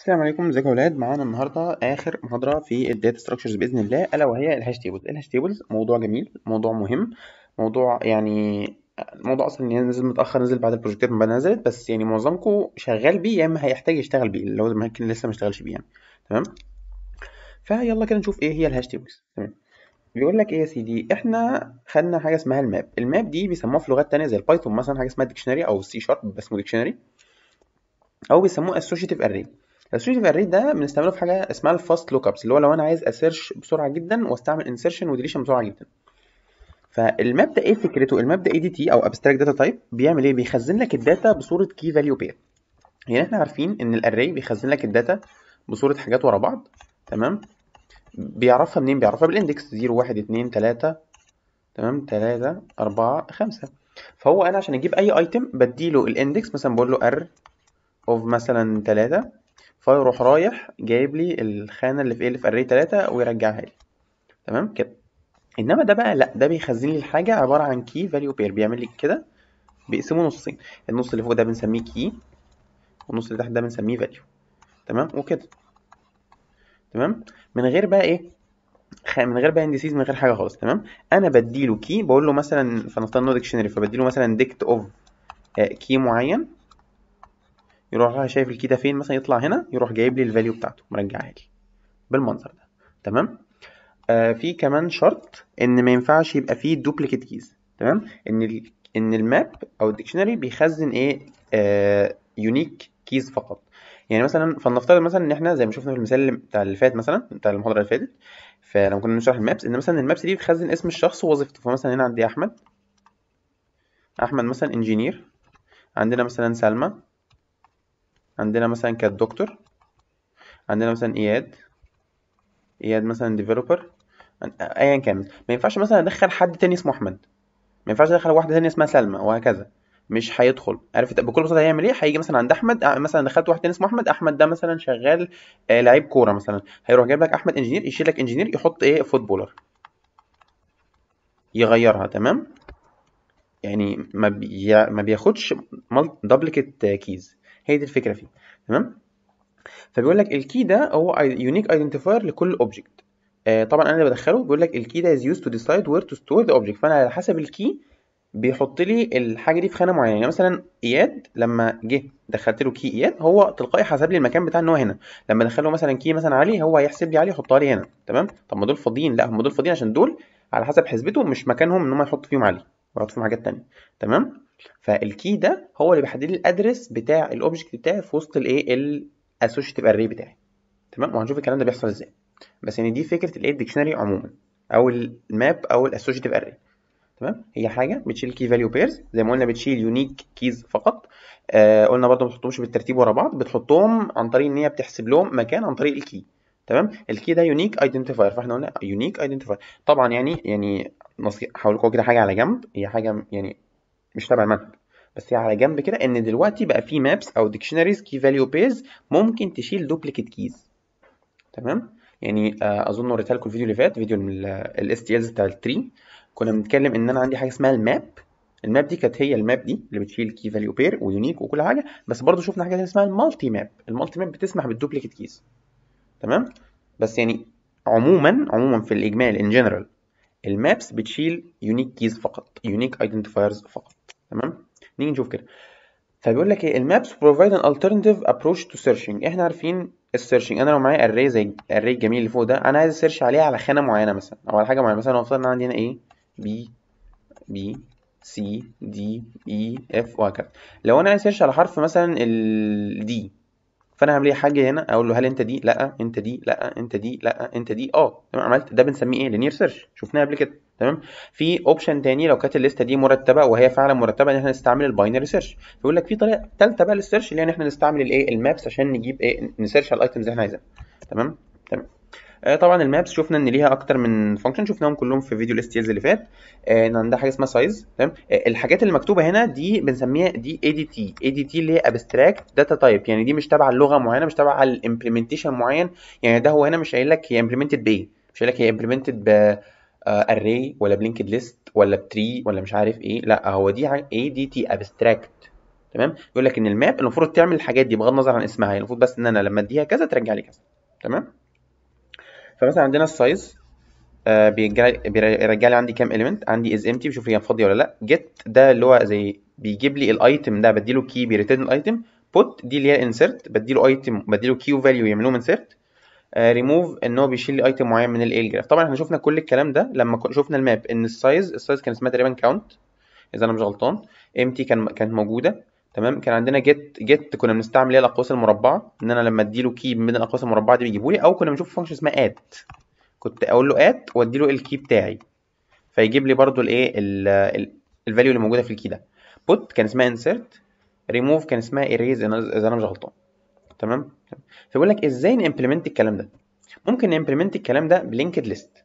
السلام عليكم ازيكم يا ولاد معانا النهارده اخر محاضره في الداتا ستراكشرز باذن الله الا وهي الهاش تيبلز الهاش تيبلز موضوع جميل موضوع مهم موضوع يعني الموضوع اصلا يعني نزل متاخر نزل بعد البروجكتات ما نزلت بس يعني معظمكم شغال بيه يا اما هيحتاج يشتغل بيه لو ممكن لسه ما اشتغلش بيه يعني تمام فيلا كده نشوف ايه هي الهاش تيبلز تمام بيقول لك ايه يا سيدي احنا خدنا حاجه اسمها الماب الماب دي بيسموها في لغات تانية زي البايثون مثلا حاجه اسمها ديكشنري او السي شارب بس اسمه ديكشنري او بيسموه اسوشيتيف اري السويت فاريت ده بنستعمله في حاجه اسمها الفاست لوك ابس اللي هو لو انا عايز اسيرش بسرعه جدا واستعمل انسيرشن وديليشن بسرعه جدا فالمبدا ايه فكرته المبدا اي دي تي او ابستراكت داتا تايب بيعمل ايه بيخزن لك الداتا بصوره كي فاليو بير يعني احنا عارفين ان الاري بيخزن لك الداتا بصوره حاجات ورا بعض تمام بيعرفها منين بيعرفها بالاندكس 0 1 2 3 تمام 3 4 5 فهو انا عشان اجيب اي ايتم بديله الاندكس مثلا بقول له ار اوف مثلا 3 فيروح رايح جايب لي الخانة اللي في ايه اللي في اري تلاتة ويرجعها لي تمام كده انما ده بقى لا ده بيخزن لي الحاجة عبارة عن كي فاليو بير بيعمل لي كده بيقسمه نصين النص اللي فوق ده بنسميه كي والنص اللي تحت ده بنسميه فاليو تمام وكده تمام من غير بقى ايه من غير بقى انديسيز من غير حاجه خالص تمام انا بديله كي بقول له مثلا فنفترض انه ديكشنري فبديله مثلا ديكت اوف كي معين يروح شايف الكي ده فين مثلا يطلع هنا يروح جايب لي الفاليو بتاعته مرجعها لي بالمنظر ده تمام آه في كمان شرط ان ما ينفعش يبقى فيه دوبليكيت كيز تمام ان ال ان الماب او الديكشنري بيخزن ايه آه يونيك كيز فقط يعني مثلا فلنفترض مثلا ان احنا زي ما شفنا في المثال بتاع اللي فات مثلا بتاع المحاضره اللي فاتت فلما كنا بنشرح المابس ان مثلا المابس دي بتخزن اسم الشخص ووظيفته فمثلا هنا عندي احمد احمد مثلا انجينير عندنا مثلا سلمى عندنا مثلا كانت دكتور عندنا مثلا اياد اياد مثلا ديفلوبر ايا كان ما ينفعش مثلا ادخل حد تاني اسمه احمد ما ينفعش ادخل واحده تانية اسمها سلمى وهكذا مش هيدخل عارف بكل بساطه هيعمل ايه هيجي مثلا عند احمد آه، مثلا دخلت واحد تاني اسمه احمد احمد ده مثلا شغال آه، لعيب كوره مثلا هيروح جايب لك احمد انجينير يشيل لك انجينير يحط ايه فوتبولر يغيرها تمام يعني ما بي... ما بياخدش دبلكت كيز هي دي الفكره فيه تمام فبيقول لك الكي ده هو يونيك ايدنتيفاير لكل اوبجكت آه طبعا انا اللي بدخله بيقول لك الكي ده از يوز تو ديسايد وير تو ستور ذا اوبجكت فانا على حسب الكي بيحط لي الحاجه دي في خانه معينه يعني مثلا اياد لما جه دخلت له كي اياد هو تلقائي حسب لي المكان بتاع ان هو هنا لما ادخله مثلا كي مثلا علي هو هيحسب لي علي يحطها لي هنا تمام طب ما دول فاضيين لا هم دول فاضيين عشان دول على حسب حسبته مش مكانهم ان هم يحطوا فيهم علي ويحطوا فيهم حاجات ثانيه تمام فالكي ده هو اللي بيحدد لي الادرس بتاع الاوبجكت بتاعي في وسط الايه الاسوشيتيف اري بتاعي تمام وهنشوف الكلام ده بيحصل ازاي بس يعني دي فكره الايه الديكشنري عموما او الماب او الاسوشيتيف اري تمام هي حاجه بتشيل كي فاليو بيرز زي ما قلنا بتشيل يونيك كيز فقط آه قلنا برده ما تحطهمش بالترتيب ورا بعض بتحطهم عن طريق ان هي بتحسب لهم مكان عن طريق الكي تمام الكي ده يونيك ايدنتيفاير فاحنا قلنا يونيك ايدنتيفاير طبعا يعني يعني هقول لكم كده حاجه على جنب هي حاجه يعني مش تبع المنهج بس هي على جنب كده ان دلوقتي بقى في مابس او ديكشنريز كي فاليو بيرز ممكن تشيل دوبليكيت كيز تمام يعني آه، اظن وريتها لكم الفيديو اللي فات فيديو الاس تي الز بتاع التري كنا بنتكلم ان انا عندي حاجه اسمها الماب الماب دي كانت هي الماب دي اللي بتشيل كي فاليو بير ويونيك وكل حاجه بس برضو شفنا حاجه اسمها المالتي ماب المالتي ماب بتسمح بالدوبليكيت كيز تمام بس يعني عموما عموما في الاجمال ان جنرال المابس بتشيل يونيك كيز فقط يونيك ايدنتيفايرز فقط تمام نيجي نشوف كده فبيقول لك ايه المابس بروفايد ان الترناتيف ابروش تو سيرشنج احنا عارفين السيرشنج انا لو معايا اري زي الاري الجميل اللي فوق ده انا عايز اسيرش عليه على خانه معينه مثلا او على حاجه معينه مثلا لو افترضنا عندي هنا ايه بي بي سي دي اي اف وهكذا لو انا عايز اسيرش على حرف مثلا الدي فانا هعمل ايه حاجه هنا اقول له هل انت دي لا انت دي لا انت دي لا انت دي اه تمام عملت ده بنسميه ايه لينير سيرش شفناه قبل كده تمام في اوبشن تاني لو كانت الليسته دي مرتبه وهي فعلا مرتبه ان احنا نستعمل الباينري سيرش فيقول لك في طريقه ثالثه بقى للسيرش اللي هي ان احنا نستعمل الايه المابس عشان نجيب ايه نسيرش على الايتمز اللي احنا عايزينها تمام تمام آه طبعا المابس شفنا ان ليها اكتر من فانكشن شفناهم كلهم في فيديو الاستيلز اللي فات آه عندها حاجه اسمها سايز تمام آه الحاجات اللي مكتوبه هنا دي بنسميها دي اي دي تي اي دي تي اللي هي ابستراكت داتا تايب يعني دي مش تابعه للغه معينه مش تابعه الامبلمنتيشن معين يعني ده هو هنا مش قايل لك هي امبلمنتد بايه مش قايل لك هي امبلمنتد اري آه، ولا بلينكد ليست ولا بتري ولا مش عارف ايه لا هو دي اي دي تي ابستراكت تمام يقول لك ان الماب المفروض تعمل الحاجات دي بغض النظر عن اسمها يعني المفروض بس ان انا لما اديها كذا ترجع لي كذا تمام فمثلا عندنا السايز آه، بيرجع لي عندي كام اليمنت عندي از امتي بشوف هي فاضيه ولا لا جيت ده اللي هو زي بيجيب لي الايتم ده بديله كي بيريتيرن الايتم بوت دي اللي هي انسرت بديله ايتم بديله كيو فاليو يعملوه انسرت ريموف آه، ان هو بيشيل لي ايتم معين من الايل جراف طبعا احنا شفنا كل الكلام ده لما شفنا الماب ان السايز السايز كان اسمها تقريبا كاونت اذا انا مش غلطان امتي كان كانت موجوده تمام كان عندنا جيت جيت كنا بنستعمل ايه الاقواس المربعه ان انا لما اديله كي من الاقواس المربعه دي بيجيبه لي او كنا بنشوف فانكشن اسمها اد كنت اقول له اد وادي له الكي بتاعي فيجيب لي برده الايه الفاليو اللي موجوده في الكي ده بوت كان اسمها انسرت ريموف كان اسمها اريز اذا انا مش غلطان تمام فبيقول لك ازاي نمبلمنت الكلام ده ممكن نمبلمنت الكلام ده بلينكد ليست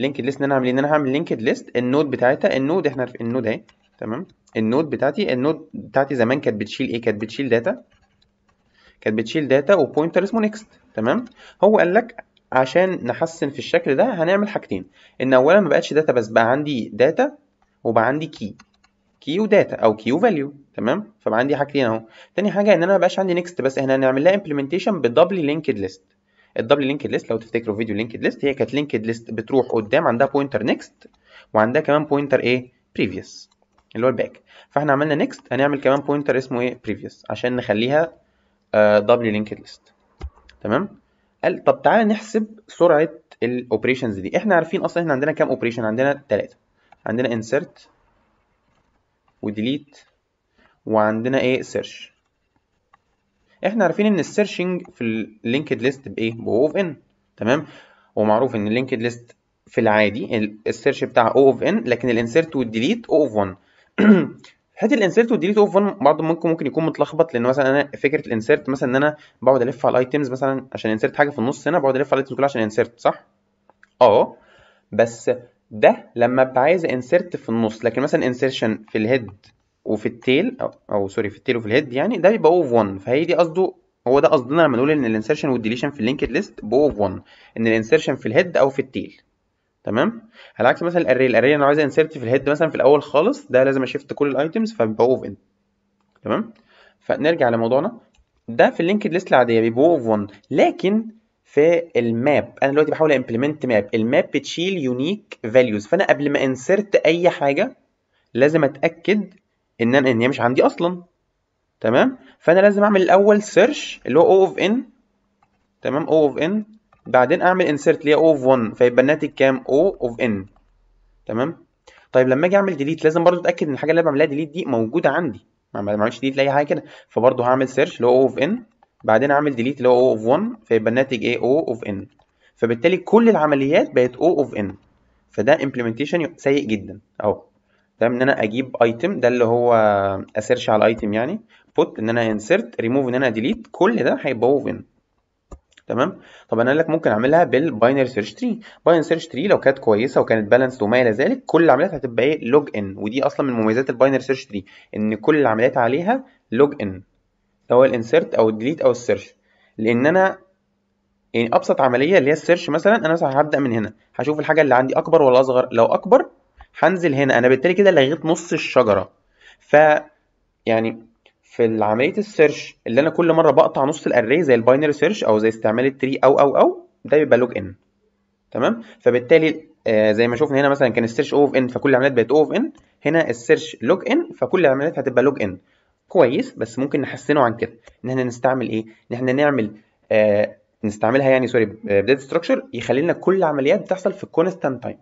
لينكد ليست ان انا هعمل إيه؟ ان انا هعمل لينكد ليست النود بتاعتها النود احنا عارفين النود اهي تمام النود بتاعتي النود بتاعتي زمان كانت بتشيل ايه كانت بتشيل داتا كانت بتشيل داتا وبوينتر اسمه نيكست تمام هو قال لك عشان نحسن في الشكل ده هنعمل حاجتين ان اولا ما بقتش داتا بس بقى عندي داتا وبقى عندي كي كيو داتا او كيو فاليو تمام فبقى عندي حاجتين اهو تاني حاجه ان انا ما بقاش عندي نيكست بس احنا هنعمل لها امبلمنتيشن بالدبل لينكد ليست الدبل لينكد ليست لو تفتكروا فيديو لينكد ليست هي كانت لينكد ليست بتروح قدام عندها بوينتر نيكست وعندها كمان بوينتر ايه بريفيوس اللي هو الباك فاحنا عملنا نيكست هنعمل كمان بوينتر اسمه ايه بريفيوس عشان نخليها دبل لينكد ليست تمام قال طب تعالى نحسب سرعه الاوبريشنز دي احنا عارفين اصلا احنا عندنا كام اوبريشن عندنا ثلاثه عندنا insert وديليت وعندنا ايه سيرش احنا عارفين ان السيرشنج في اللينكد ليست بايه ب اوف ان تمام ومعروف ان اللينكد ليست في العادي السيرش بتاع او اوف ان لكن الانسيرت والديليت او اوف 1 حته الانسيرت والديليت اوف 1 بعض منكم ممكن يكون متلخبط لان مثلا انا فكره الانسيرت مثلا ان انا بقعد الف على الايتيمز مثلا عشان انسيرت حاجه في النص هنا بقعد الف على الايتيمز كلها عشان انسيرت صح اه بس ده لما ابقى عايز انسرت في النص لكن مثلا انسرشن في الهيد وفي التيل او, أو سوري في التيل وفي الهيد يعني ده بيبقى اوف 1 فهي دي قصده هو ده قصدنا لما نقول ان الانسرشن والديليشن في اللينكد ليست بوف اوف 1 ان الانسرشن في الهيد او في التيل تمام على عكس مثلا الاري الاري انا عايز انسرت في الهيد مثلا في الاول خالص ده لازم اشيفت كل الايتمز فبيبقى اوف ان تمام فنرجع لموضوعنا ده في اللينكد ليست العاديه بيبقى اوف 1 لكن في الماب انا دلوقتي بحاول امبلمنت ماب الماب بتشيل يونيك فاليوز فانا قبل ما انسرت اي حاجه لازم اتاكد ان انا ان هي مش عندي اصلا تمام فانا لازم اعمل الاول سيرش اللي هو او اوف ان تمام او اوف ان بعدين اعمل انسرت اللي هي او اوف 1 فيبقى الناتج كام او اوف ان تمام طيب لما اجي اعمل ديليت لازم برضو اتاكد ان الحاجه اللي انا بعملها ديليت دي موجوده عندي ما اعملش ديليت لاي حاجه كده فبرضو هعمل سيرش اللي هو او اوف ان بعدين اعمل ديليت اللي هو او اوف 1 فيبقى الناتج ايه او اوف ان فبالتالي كل العمليات بقت او اوف ان فده امبلمنتيشن سيء جدا اهو تمام ان انا اجيب ايتم ده اللي هو اسيرش على الايتم يعني بوت ان انا انسرت ريموف ان انا ديليت كل ده هيبقى او اوف ان تمام طب انا لك ممكن اعملها بالباينري سيرش تري باينري سيرش تري لو كانت كويسه وكانت بالانس وما الى ذلك كل العمليات هتبقى ايه لوج ان ودي اصلا من مميزات الباينري سيرش تري ان كل العمليات عليها لوج ان سواء الانسيرت او الديليت او السيرش لان انا يعني ابسط عمليه اللي هي السيرش مثلا انا مثلا هبدا من هنا هشوف الحاجه اللي عندي اكبر ولا اصغر لو اكبر هنزل هنا انا بالتالي كده لغيت نص الشجره ف يعني في عمليه السيرش اللي انا كل مره بقطع نص الاري زي الباينري سيرش او زي استعمال التري او او او ده بيبقى لوج ان تمام فبالتالي آه زي ما شفنا هنا مثلا كان السيرش او اوف ان فكل العمليات بقت او اوف ان هنا السيرش لوج ان فكل العمليات هتبقى لوج ان كويس بس ممكن نحسنه عن كده ان احنا نستعمل ايه ان احنا نعمل آه نستعملها يعني سوري آه، بدايه ستراكشر يخلي لنا كل العمليات بتحصل في كونستانت تايم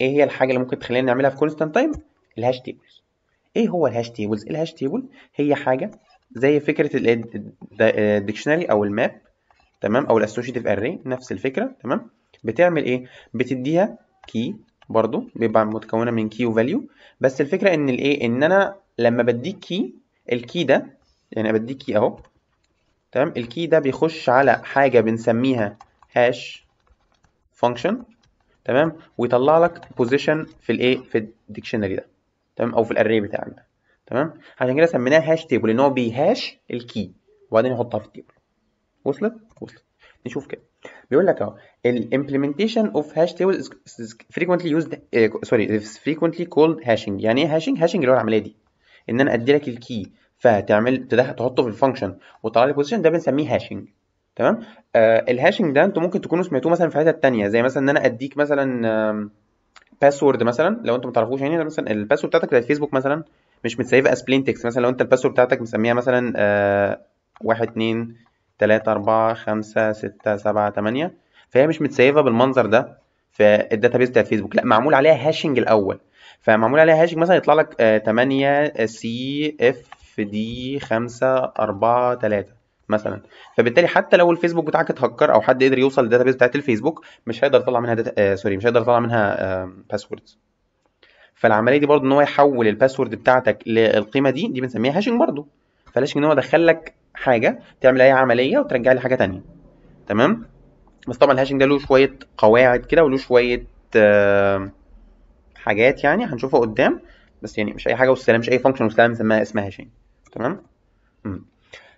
ايه هي الحاجه اللي ممكن تخلينا نعملها في كونستانت تايم الهاش تيبلز ايه هو الهاش تيبلز الهاش تيبل هي حاجه زي فكره الديكشنري آه، او الماب تمام او الاسوشيتيف اري نفس الفكره تمام بتعمل ايه بتديها كي برضو بيبقى متكونه من كي وفاليو بس الفكره ان الايه ان انا لما بديك كي الكي ده يعني بديك كي اهو تمام الكي ده بيخش على حاجه بنسميها هاش فانكشن تمام ويطلع لك بوزيشن في الايه في الديكشنري ده تمام او في الاري بتاعنا تمام عشان كده سميناه هاش تيبل ان هو بيهاش الكي وبعدين يحطها في التيبل وصلت وصلت نشوف كده بيقول لك اهو الامبلمنتيشن اوف هاش تيبل از فريكوينتلي يوزد سوري فريكوينتلي كولد هاشنج يعني ايه هاشنج هاشنج اللي هو العمليه دي ان انا ادي لك الكي فتعمل تحطه في الفانكشن وتطلع لي بوزيشن ده بنسميه هاشنج تمام آه الهاشنج ده انتم ممكن تكونوا سمعتوه مثلا في حتت ثانيه زي مثلا ان انا اديك مثلا باسورد مثلا لو انتم ما تعرفوش يعني مثلا الباسورد بتاعتك بتاعت فيسبوك مثلا مش متسيفه اس بلين تكست مثلا لو انت الباسورد بتاعتك مسميها مثلا 1 2 3 4 5 6 7 8 فهي مش متسيفه بالمنظر ده في الداتابيز بتاعت فيسبوك لا معمول عليها هاشنج الاول فمعمول عليها هاشنج مثلا يطلع لك 8 سي اف دي 5 4 3 مثلا فبالتالي حتى لو الفيسبوك بتاعك اتهكر او حد قدر يوصل للداتابيز بتاعت الفيسبوك مش هيقدر يطلع منها داتا... آه سوري مش هيقدر يطلع منها آه باسوردز فالعمليه دي برضه ان هو يحول الباسورد بتاعتك للقيمه دي دي بنسميها هاشنج برضه فالهاشنج ان هو دخل لك حاجه تعمل اي عمليه وترجع لي حاجه ثانيه تمام بس طبعا الهاشنج ده له شويه قواعد كده وله شويه آه حاجات يعني هنشوفها قدام بس يعني مش اي حاجه والسلام مش اي فانكشن والسلام بنسميها اسمها هاشين تمام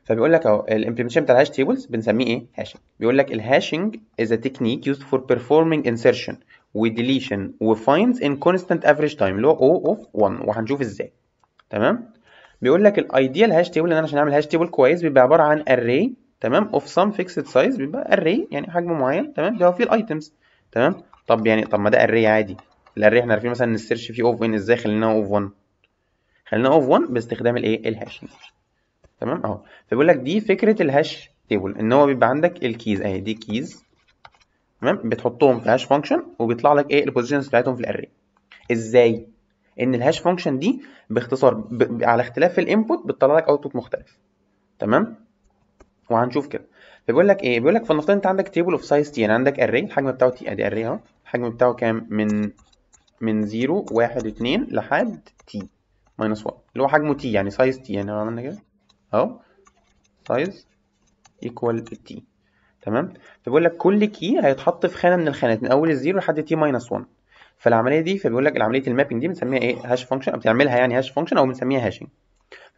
فبيقول لك اهو الامبلمنتيشن بتاع الهاش تيبلز بنسميه ايه هاشينج بيقول لك الهاشينج از ا تكنيك يوزد فور بيرفورمينج انسرشن وديليشن وفايندز ان كونستانت افريج تايم اللي هو او اوف 1 وهنشوف ازاي تمام بيقول لك الايديال هاش تيبل ان انا عشان اعمل هاش تيبل كويس بيبقى عباره عن اري تمام اوف سام فيكسد سايز بيبقى اري يعني حجم معين تمام اللي هو فيه الايتمز تمام طب يعني طب ما ده اري عادي الاري احنا عارفين مثلا نسيرش السيرش فيه اوف ان ازاي خليناه اوف 1 خليناه اوف 1 باستخدام الايه الهاش تمام اهو فبيقول لك دي فكره الهاش تيبل ان هو بيبقى عندك الكيز اهي دي كيز تمام بتحطهم في هاش فانكشن وبيطلع لك ايه البوزيشنز بتاعتهم في الاري ازاي ان الهاش فانكشن دي باختصار ب... على اختلاف الانبوت بتطلع لك اوتبوت مختلف تمام وهنشوف كده فبيقول لك ايه بيقول لك فلنفترض انت عندك تيبل اوف سايز تي يعني عندك اري الحجم بتاعه تي ادي اري اهو الحجم بتاعه كام من من 0 1 2 لحد t ماينس 1 اللي هو حجمه t يعني سايز t يعني لو عملنا كده اهو سايز ايكوال t تمام فبيقول لك كل كي هيتحط في خانه من الخانات من اول الزيرو لحد تي ماينس 1 فالعمليه دي فبيقول لك عمليه المابنج دي بنسميها ايه هاش فانكشن او بتعملها يعني هاش فانكشن او بنسميها هاشنج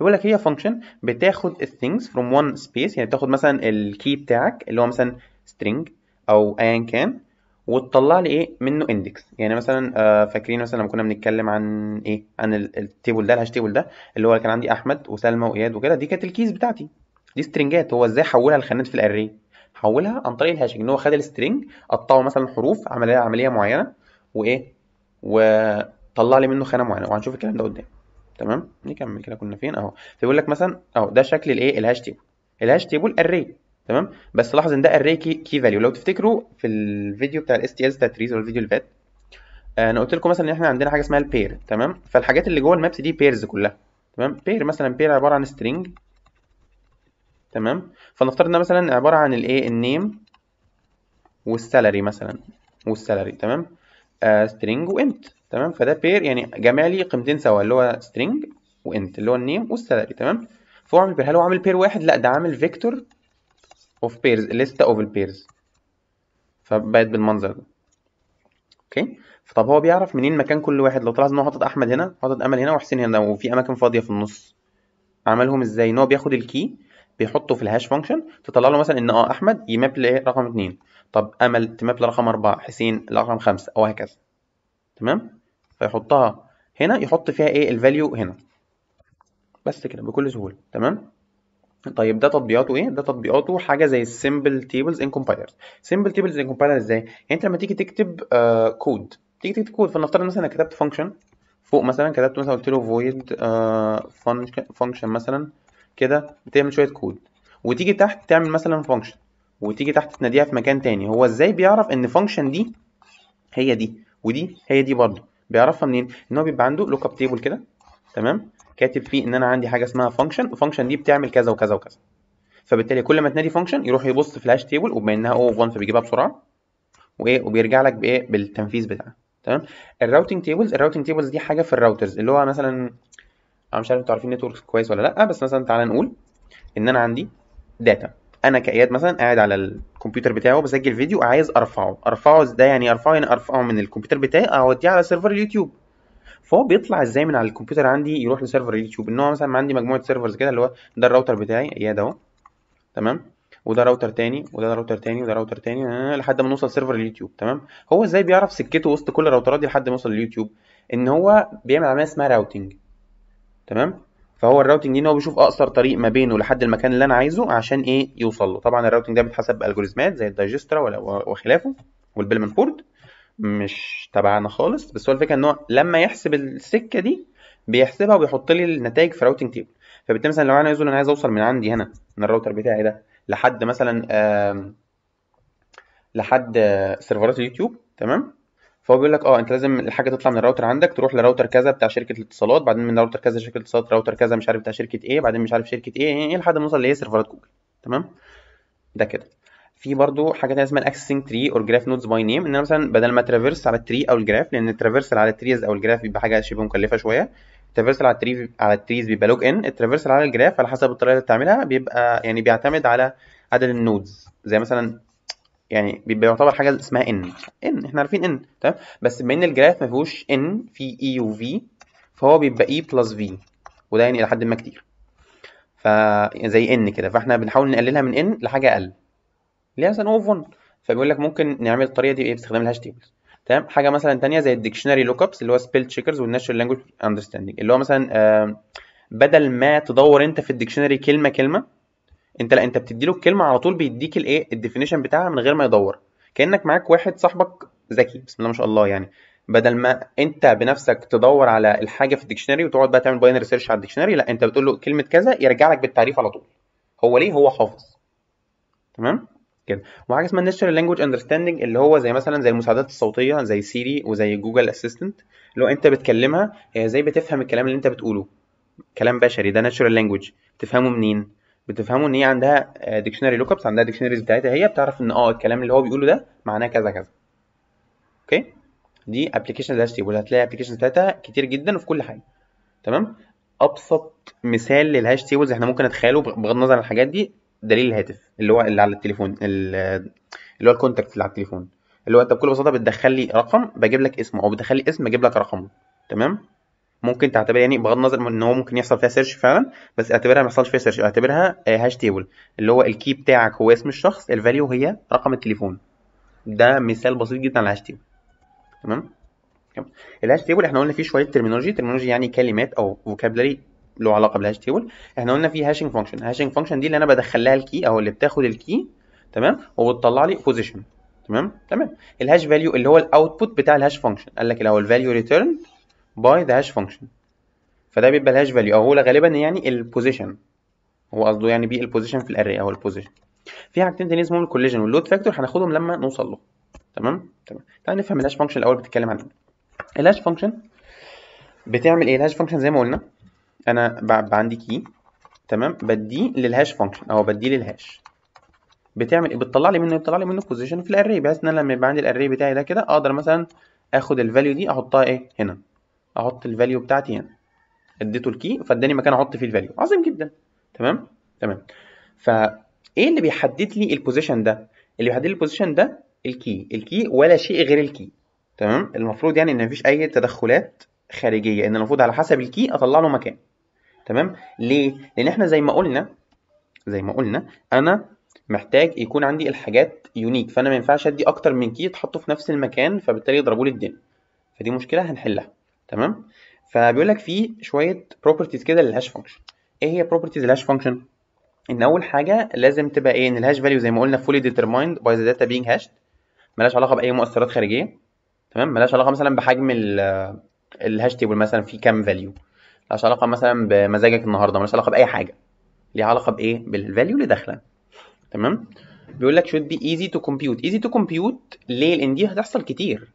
بيقول لك هي فانكشن بتاخد الثينجز فروم وان سبيس يعني بتاخد مثلا الكي بتاعك اللي هو مثلا string او ايا كان وتطلع لي ايه منه اندكس يعني مثلا آه فاكرين مثلا لما كنا بنتكلم عن ايه عن التيبل ده الهاش تيبل ده اللي هو كان عندي احمد وسلمى واياد وكده دي كانت الكيز بتاعتي دي سترنجات هو ازاي حولها لخانات في الاري حولها عن طريق الهاشنج ان هو خد السترنج قطعه مثلا حروف عمل لها عمليه معينه وايه وطلع لي منه خانه معينه وهنشوف الكلام ده قدام تمام نكمل كده كنا فين اهو فيقول لك مثلا اهو ده شكل الايه الهاش تيبل الهاش تيبل اري تمام بس لاحظ ان ده اري كي, كي فاليو لو تفتكروا في الفيديو بتاع الاس تي اس بتاع تريز الفيديو اللي فات آه، انا قلت لكم مثلا ان احنا عندنا حاجه اسمها البير تمام فالحاجات اللي جوه المابس دي بيرز كلها تمام بير مثلا بير عباره عن سترينج تمام فنفترض ده مثلا عباره عن الايه النيم والسالري مثلا والسالري تمام سترينج آه، وانت تمام فده بير يعني لي قيمتين سوا اللي هو سترينج وانت اللي هو النيم والسالري تمام فهو عامل بير هل هو عامل بير واحد لا ده عامل فيكتور اوف بيرز ليست اوف البيرز فبقت بالمنظر ده اوكي فطب هو بيعرف منين مكان كل واحد لو تلاحظ ان هو حاطط احمد هنا حاطط امل هنا وحسين هنا وفي اماكن فاضيه في النص عملهم ازاي ان هو بياخد الكي بيحطه في الهاش فانكشن تطلع له مثلا ان اه احمد يماب لرقم إيه؟ 2 طب امل تماب لرقم 4 حسين لرقم 5 او هكذا تمام فيحطها هنا يحط فيها ايه الفاليو هنا بس كده بكل سهوله تمام طيب ده تطبيقاته ايه؟ ده تطبيقاته حاجه زي السيمبل تيبلز ان كومبايلرز. سيمبل تيبلز ان كومبايلرز ازاي؟ يعني انت لما تيجي تكتب آه كود تيجي تكتب كود فلنفترض مثلا انا كتبت فانكشن فوق مثلا كتبت مثلا قلت له فويد فانكشن آه، مثلا كده بتعمل شويه كود وتيجي تحت تعمل مثلا فانكشن وتيجي تحت تناديها في مكان تاني هو ازاي بيعرف ان فانكشن دي هي دي ودي هي دي برضه بيعرفها منين؟ ان هو بيبقى عنده لوك اب تيبل كده تمام كاتب فيه ان انا عندي حاجه اسمها فانكشن الفانكشن دي بتعمل كذا وكذا وكذا فبالتالي كل ما تنادي فانكشن يروح يبص في الهاش تيبل وبما انها او اوف 1 فبيجيبها بسرعه وايه وبيرجع لك بايه بالتنفيذ بتاعها تمام الراوتنج تيبلز الراوتنج تيبلز دي حاجه في الراوترز اللي هو مثلا انا مش عارف انتوا عارفين نتوركس كويس ولا لا بس مثلا تعالى نقول ان انا عندي داتا انا كاياد مثلا قاعد على الكمبيوتر بتاعه بسجل فيديو عايز ارفعه ارفعه ازاي يعني ارفعه يعني ارفعه من الكمبيوتر بتاعي اوديه على سيرفر اليوتيوب فهو بيطلع ازاي من على الكمبيوتر عندي يروح لسيرفر اليوتيوب ان هو مثلا عندي مجموعه سيرفرز كده اللي هو ده الراوتر بتاعي ده اهو تمام وده راوتر تاني وده راوتر تاني وده راوتر تاني لحد ما نوصل سيرفر اليوتيوب تمام هو ازاي بيعرف سكته وسط كل الراوترات دي لحد ما يوصل لليوتيوب ان هو بيعمل عمليه اسمها راوتنج تمام فهو الراوتنج دي ان هو بيشوف اقصر طريق ما بينه لحد المكان اللي انا عايزه عشان ايه يوصل له طبعا الراوتنج ده بيتحسب بالجوريزمات زي الدايجسترا وخلافه والبلمن بورد مش تبعنا خالص بس هو الفكره ان هو لما يحسب السكه دي بيحسبها وبيحط لي النتائج في راوتنج تيبل فبالتالي مثلا لو انا عايز انا عايز اوصل من عندي هنا من الراوتر بتاعي ده لحد مثلا لحد آه، سيرفرات اليوتيوب تمام فهو بيقول لك اه انت لازم الحاجه تطلع من الراوتر عندك تروح لراوتر كذا بتاع شركه الاتصالات بعدين من راوتر كذا شركه الاتصالات راوتر كذا مش عارف بتاع شركه ايه بعدين مش عارف شركه إيه،, ايه ايه, لحد ما نوصل لايه سيرفرات جوجل تمام ده كده في برضو حاجه تانية اسمها accessing تري اور جراف نودز باي نيم ان انا مثلا بدل ما ترافيرس على التري او الجراف لان الترافيرسال على التريز او الجراف بيبقى حاجه شبه مكلفه شويه الترافيرسال على التري على التريز بيبقى لوج ان الترافيرسال على الجراف على حسب الطريقه اللي بتعملها بيبقى يعني بيعتمد على عدد النودز زي مثلا يعني بيبقى يعتبر حاجه اسمها ان ان احنا عارفين ان تمام بس بما ان الجراف ما فيهوش ان في اي e في فهو بيبقى اي بلس في وده يعني الى حد ما كتير فزي ان كده فاحنا بنحاول نقللها من ان لحاجه اقل ليه مثلا اوفن فبيقول لك ممكن نعمل الطريقه دي باستخدام الهاش تيبلز تمام حاجه مثلا ثانيه زي الديكشنري لوك ابس اللي هو سبيل تشيكرز والناشونال لانجوج اندرستاندنج اللي هو مثلا بدل ما تدور انت في الديكشنري كلمه كلمه انت لا انت بتدي له الكلمه على طول بيديك الايه الديفينيشن بتاعها من غير ما يدور كانك معاك واحد صاحبك ذكي بسم الله ما شاء الله يعني بدل ما انت بنفسك تدور على الحاجه في الديكشنري وتقعد بقى تعمل باينري سيرش على الديكشنري لا انت بتقول له كلمه كذا يرجع لك بالتعريف على طول هو ليه هو حافظ تمام كده وحاجه اسمها ناتشورال لانجوج اندرستاندنج اللي هو زي مثلا زي المساعدات الصوتيه زي سيري وزي جوجل اسيستنت اللي هو انت بتكلمها هي زي بتفهم الكلام اللي انت بتقوله كلام بشري ده ناتشورال لانجوج تفهمه منين بتفهمه ان هي عندها ديكشنري لوك ابس عندها ديكشنريز بتاعتها هي بتعرف ان اه الكلام اللي هو بيقوله ده معناه كذا كذا اوكي دي ابلكيشن داش تيبل هتلاقي ابلكيشن بتاعتها كتير جدا وفي كل حاجه تمام ابسط مثال للهاش تيبلز احنا ممكن نتخيله بغض النظر عن الحاجات دي دليل الهاتف اللي هو اللي على التليفون اللي هو الكونتاكت اللي على التليفون اللي هو انت بكل بساطه بتدخل لي رقم بجيب لك اسمه او بتدخل لي اسم بجيب لك رقمه تمام ممكن تعتبر يعني بغض النظر ان هو ممكن يحصل فيها سيرش فعلا بس اعتبرها ما يحصلش فيها سيرش اعتبرها هاش تيبل اللي هو الكي بتاعك هو اسم الشخص الفاليو هي رقم التليفون ده مثال بسيط جدا على الهاش تيبل تمام الهاش تيبل احنا قلنا فيه شويه ترمينولوجي ترمينولوجي يعني كلمات او فوكابلري له علاقه بالهاش تيبل احنا قلنا في هاشنج فانكشن هاشنج فانكشن دي اللي انا بدخل لها الكي او اللي بتاخد الكي تمام وبتطلع لي بوزيشن تمام تمام الهاش فاليو اللي هو الاوتبوت بتاع الهاش فانكشن قال لك الاول فاليو ريتيرن باي ذا هاش فانكشن فده بيبقى الهاش فاليو او هو غالبا يعني البوزيشن هو قصده يعني بيه البوزيشن في الاري او البوزيشن في حاجتين تانيين اسمهم الكوليجن واللود فاكتور هناخدهم لما نوصل له تمام تمام تعال نفهم الهاش فانكشن الاول بتتكلم عن ايه الهاش فانكشن بتعمل ايه الهاش فانكشن زي ما قلنا انا عندي كي تمام بديه للهاش فانكشن او بديه للهاش بتعمل ايه بتطلع لي منه بتطلع لي منه بوزيشن في الاري بحيث ان انا لما يبقى عندي الاري بتاعي ده كده اقدر مثلا اخد الفاليو دي احطها ايه هنا احط الفاليو بتاعتي هنا اديته الكي فاداني مكان احط فيه الفاليو عظيم جدا تمام تمام فايه اللي بيحدد لي البوزيشن ده اللي بيحدد لي البوزيشن ده الكي الكي ولا شيء غير الكي تمام المفروض يعني ان مفيش اي تدخلات خارجيه ان المفروض على حسب الكي اطلع له مكان تمام ليه لان احنا زي ما قلنا زي ما قلنا انا محتاج يكون عندي الحاجات يونيك فانا ما ينفعش ادي اكتر من كي يتحطوا في نفس المكان فبالتالي يضربوا لي الدنيا فدي مشكله هنحلها تمام فبيقول لك في شويه بروبرتيز كده للهاش فانكشن ايه هي بروبرتيز الهاش فانكشن ان اول حاجه لازم تبقى ايه ان الهاش فاليو زي ما قلنا فولي ديترمايند باي ذا داتا بينج هاشد ملهاش علاقه باي مؤثرات خارجيه تمام ملهاش علاقه مثلا بحجم الهاش تيبل مثلا في كام فاليو ملهاش علاقه مثلا بمزاجك النهارده ملهاش علاقه باي حاجه ليها علاقه بايه بالفاليو اللي داخله تمام بيقول لك should be easy to compute easy to compute ليه لان دي هتحصل كتير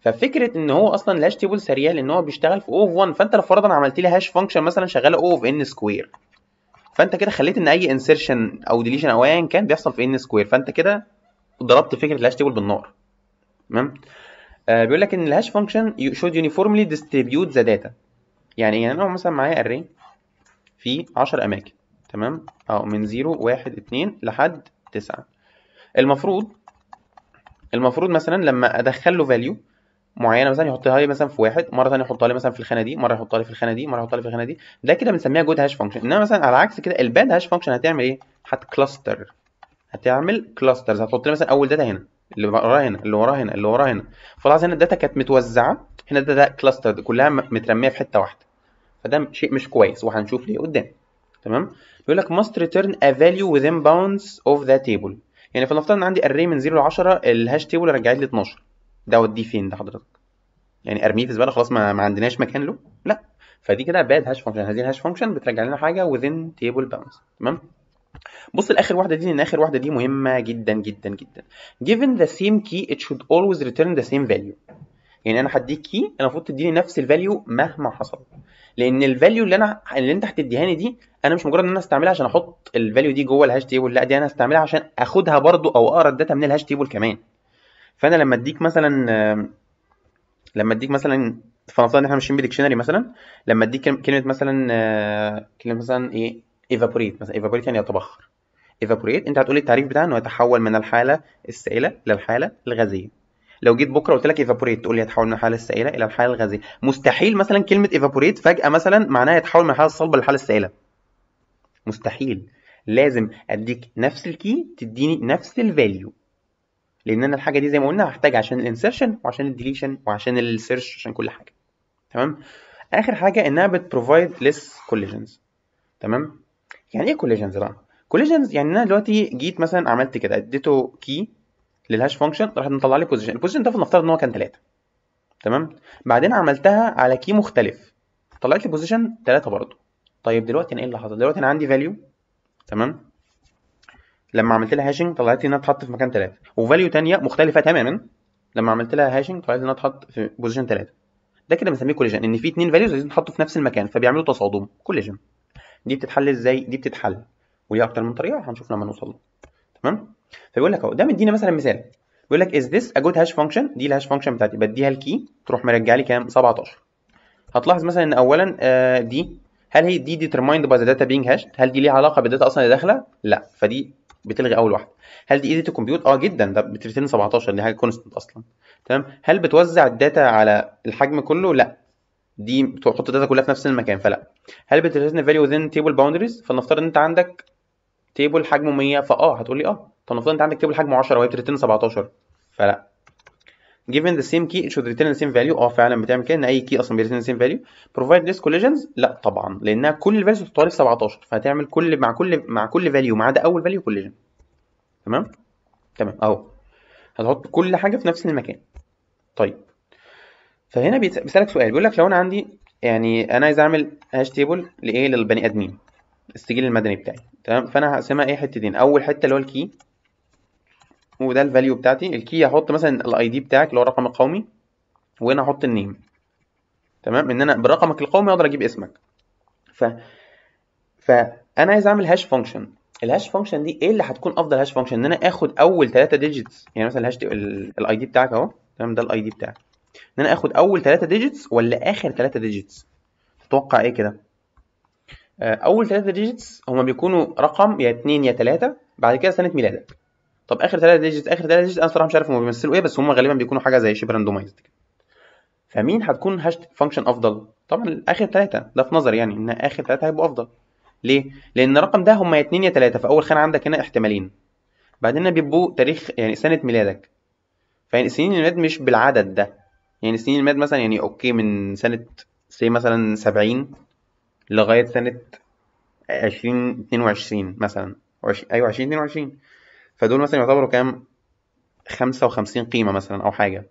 ففكره ان هو اصلا الهاش تيبل سريع لان هو بيشتغل في O اوف 1 فانت لو فرضا عملت لي هاش فانكشن مثلا شغاله O اوف ان سكوير فانت كده خليت ان اي انسرشن او ديليشن او ايا كان بيحصل في ان سكوير فانت كده ضربت فكره الهاش تيبل بالنار تمام آه بيقول لك ان الهاش فانكشن should uniformly distribute the data يعني ايه يعني انا لو مثلا معايا اري في 10 اماكن تمام اه من 0 1 2 لحد 9 المفروض المفروض مثلا لما ادخل له فاليو معينه مثلا يحطها لي مثلا في واحد مره ثانيه يحطها لي مثلا في الخانه دي مره يحطها لي في الخانه دي مره يحطها لي في الخانه دي ده كده بنسميها جود هاش فانكشن انما مثلا على عكس كده الباد هاش فانكشن هتعمل ايه هتكلاستر هتعمل كلاسترز هتحط لي مثلا اول داتا هنا اللي وراها هنا اللي وراها هنا اللي وراها هنا فلاحظ هنا الداتا كانت متوزعه هنا الداتا كلاستر كلها مترميه في حته واحده فده شيء مش كويس وهنشوف ليه قدام تمام بيقول لك must return a value within bounds of the table يعني فلنفترض ان عندي array من 0 ل 10 الهاش تيبل رجعت لي 12 ده اوديه فين ده حضرتك يعني ارميه في الزباله خلاص ما, ما عندناش مكان له لا فدي كده باد هاش فانكشن هذه الهاش فانكشن بترجع لنا حاجه within table bounds تمام بص لاخر واحده دي لان اخر واحده دي مهمه جدا جدا جدا given the same key it should always return the same value يعني انا هديك كي المفروض تديني نفس الفاليو مهما حصل لان الفاليو اللي انا اللي انت هتديهاني دي انا مش مجرد ان انا استعملها عشان احط الفاليو دي جوه الهاش تيبل لا دي انا استعملها عشان اخدها برضو او اقرا الداتا من الهاش تيبل كمان فانا لما اديك مثلا آه، لما اديك مثلا فنفترض ان احنا ماشيين بديكشنري مثلا لما اديك كلمه مثلا آه، كلمه مثلا ايه ايفابوريت مثلا ايفابوريت يعني يتبخر ايفابوريت انت هتقولي التعريف بتاعه انه يتحول من الحاله السائله للحاله الغازيه لو جيت بكره قلت لك ايفابوريت تقول لي يتحول من الحاله السائله الى الحاله الغازيه مستحيل مثلا كلمه ايفابوريت فجاه مثلا معناها يتحول من الحاله الصلبه للحاله السائله مستحيل لازم اديك نفس الكي تديني نفس الفاليو لان انا الحاجه دي زي ما قلنا هحتاج عشان الانسرشن وعشان الديليشن وعشان السيرش عشان كل حاجه تمام اخر حاجه انها بتبروفايد ليس كوليجنز تمام يعني ايه كوليجنز بقى كوليجنز يعني انا دلوقتي جيت مثلا عملت كده اديته كي للهاش فانكشن راح مطلع لي بوزيشن البوزيشن ده فنفترض ان هو كان 3 تمام بعدين عملتها على كي مختلف طلعت لي بوزيشن 3 برضه طيب دلوقتي انا ايه اللي حصل دلوقتي انا عندي فاليو تمام لما عملت لها هاشنج طلعت لي انها اتحط في مكان 3 وفاليو ثانيه مختلفه تماما لما عملت لها هاشنج طلعت لي انها اتحط في بوزيشن 3 ده كده بنسميه كوليجن ان في اثنين فاليوز عايزين يتحطوا في نفس المكان فبيعملوا تصادم كوليجن دي بتتحل ازاي دي بتتحل وليها اكتر من طريقه هنشوف لما نوصل له تمام فيقول لك اهو ده مدينا مثلا مثال بيقول لك از ذس ا جود هاش فانكشن دي الهاش فانكشن بتاعتي بديها الكي تروح مرجع لي كام 17 هتلاحظ مثلا ان اولا آه، دي هل هي دي ديترمايند باي ذا داتا بينج هاش هل دي ليها علاقه بالداتا اصلا اللي داخله لا فدي بتلغي اول واحده هل دي ايزي تو كومبيوت اه جدا ده بترتين 17 دي حاجه كونستنت اصلا تمام هل بتوزع الداتا على الحجم كله لا دي بتحط الداتا كلها في نفس المكان فلا هل بتريزن فاليو within table boundaries فلنفترض ان انت عندك تيبل حجمه 100 فاه هتقول لي اه طب ان انت عندك تيبل حجمه 10 وهي بتريتن 17 فلا given the same key it should return the same value اه فعلا بتعمل كده ان اي كي اصلا بيريتن the same value provide less collisions لا طبعا لانها كل الفاليوز بتحطها في 17 فهتعمل كل مع كل مع كل فاليو ما عدا اول فاليو كوليجن تمام تمام اهو هتحط كل حاجه في نفس المكان طيب فهنا بيسالك سؤال بيقول لك لو انا عندي يعني انا عايز اعمل هاش تيبل لايه للبني ادمين السجل المدني بتاعي تمام فانا هقسمها ايه حتتين اول حته اللي هو الكي وده الفاليو بتاعتي الكي هحط مثلا الاي دي بتاعك اللي هو الرقم القومي وهنا هحط النيم تمام ان انا برقمك القومي اقدر اجيب اسمك ف فانا عايز اعمل هاش فانكشن الهاش فانكشن دي ايه اللي هتكون افضل هاش فانكشن ان انا اخد اول 3 ديجيتس يعني مثلا الهاش الاي دي بتاعك اهو تمام ده الاي دي بتاعك ان انا اخد اول 3 ديجيتس ولا اخر 3 ديجيتس تتوقع ايه كده آه، اول 3 ديجيتس هما بيكونوا رقم يا 2 يا 3 بعد كده سنه ميلادك طب اخر 3 ديجيتس اخر 3 ديجيتس انا صراحه مش عارف هما بيمثلوا ايه بس هما غالبا بيكونوا حاجه زي شبه راندومايزد فمين هتكون هاش فانكشن افضل طبعا اخر 3 ده في نظري يعني ان اخر 3 هيبقوا افضل ليه لان الرقم ده هما يا 2 يا 3 فاول خانه عندك هنا احتمالين بعدين بيبقوا تاريخ يعني سنه ميلادك فيعني سنين الميلاد مش بالعدد ده يعني سنين اللي مثلا يعني اوكي من سنه سي مثلا سبعين لغايه سنه عشرين اتنين وعشرين مثلا ايوه عشرين اتنين وعشرين فدول مثلا يعتبروا كام خمسة وخمسين قيمة مثلا أو حاجة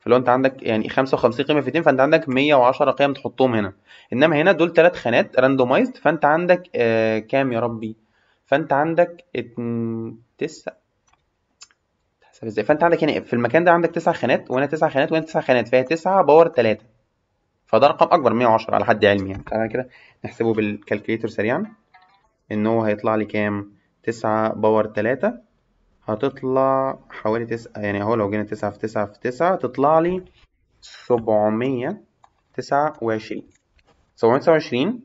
فلو أنت عندك يعني خمسة وخمسين قيمة في اتنين فأنت عندك مية وعشرة قيم تحطهم هنا إنما هنا دول تلات خانات راندومايزد فأنت عندك آه كام يا ربي فأنت عندك اتن... تسعة بتحسب ازاي فانت عندك هنا في المكان ده عندك تسع خانات وهنا تسع خانات وهنا تسع خانات فهي تسعة باور تلاتة فده رقم اكبر من 110 على حد علمي يعني تعالى كده نحسبه بالكالكوليتر سريعا ان هو هيطلع لي كام تسعة باور تلاتة هتطلع حوالي تسعة يعني اهو لو جينا تسعة في تسعة في تسعة تطلع لي سبعمية تسعة وعشرين سبعمية تسعة وعشرين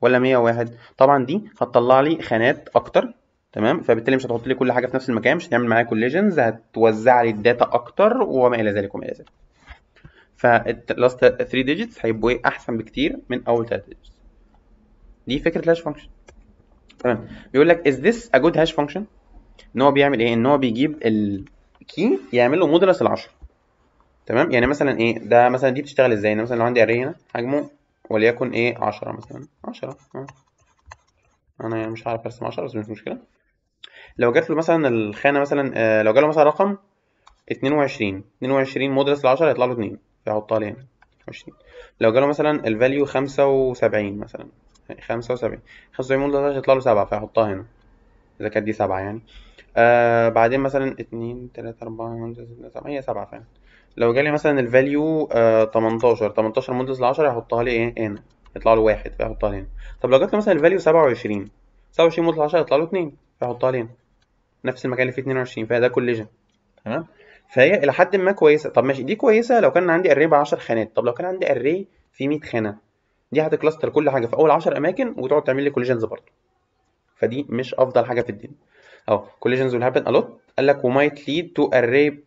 ولا مية واحد طبعا دي هتطلع لي خانات اكتر تمام فبالتالي مش هتحط لي كل حاجه في نفس المكان مش هتعمل معايا كوليجنز هتوزع لي الداتا اكتر وما الى ذلك وما الى ذلك فاللاست 3 ديجيتس هيبقوا ايه احسن بكتير من اول 3 ديجيتس دي فكره الهاش فانكشن تمام بيقول لك از ذس ا جود هاش فانكشن ان هو بيعمل ايه ان هو بيجيب الكي يعمل له مودولس ال10 تمام يعني مثلا ايه ده مثلا دي بتشتغل ازاي يعني مثلا لو عندي اري هنا حجمه وليكن ايه 10 مثلا 10 أه. انا مش هعرف ارسم 10 بس مش مشكله لو جات له مثلا الخانه مثلا آه، لو جاله مثلا رقم 22 22 مدرس ل 10 هيطلع له 2 فيحطها لي هنا 20 لو جاله مثلا الفاليو 75 مثلا 75 75 مدرس هيطلع له 7 فيحطها هنا اذا كانت دي 7 يعني آه بعدين مثلا 2 3 4 5 6 7 هي 7 فعلا لو جالي مثلا الفاليو آه 18 18 مدرس ل 10 هيحطها لي ايه هنا يطلع له 1 فيحطها هنا طب لو جات له مثلا الفاليو 27 27 مدرس ل 10 هيطلع له 2 يحطها هنا نفس المكان اللي فيه 22 فده كوليجن تمام فهي الى حد ما كويسه طب ماشي دي كويسه لو كان عندي اري ب 10 خانات طب لو كان عندي اري فيه 100 خانه دي هتكلاستر كل حاجه في اول 10 اماكن وتقعد تعمل لي كوليجنز برضه فدي مش افضل حاجه في الدنيا اهو كوليجنز ويل هابن الوت قال لك ومايت ليد تو اري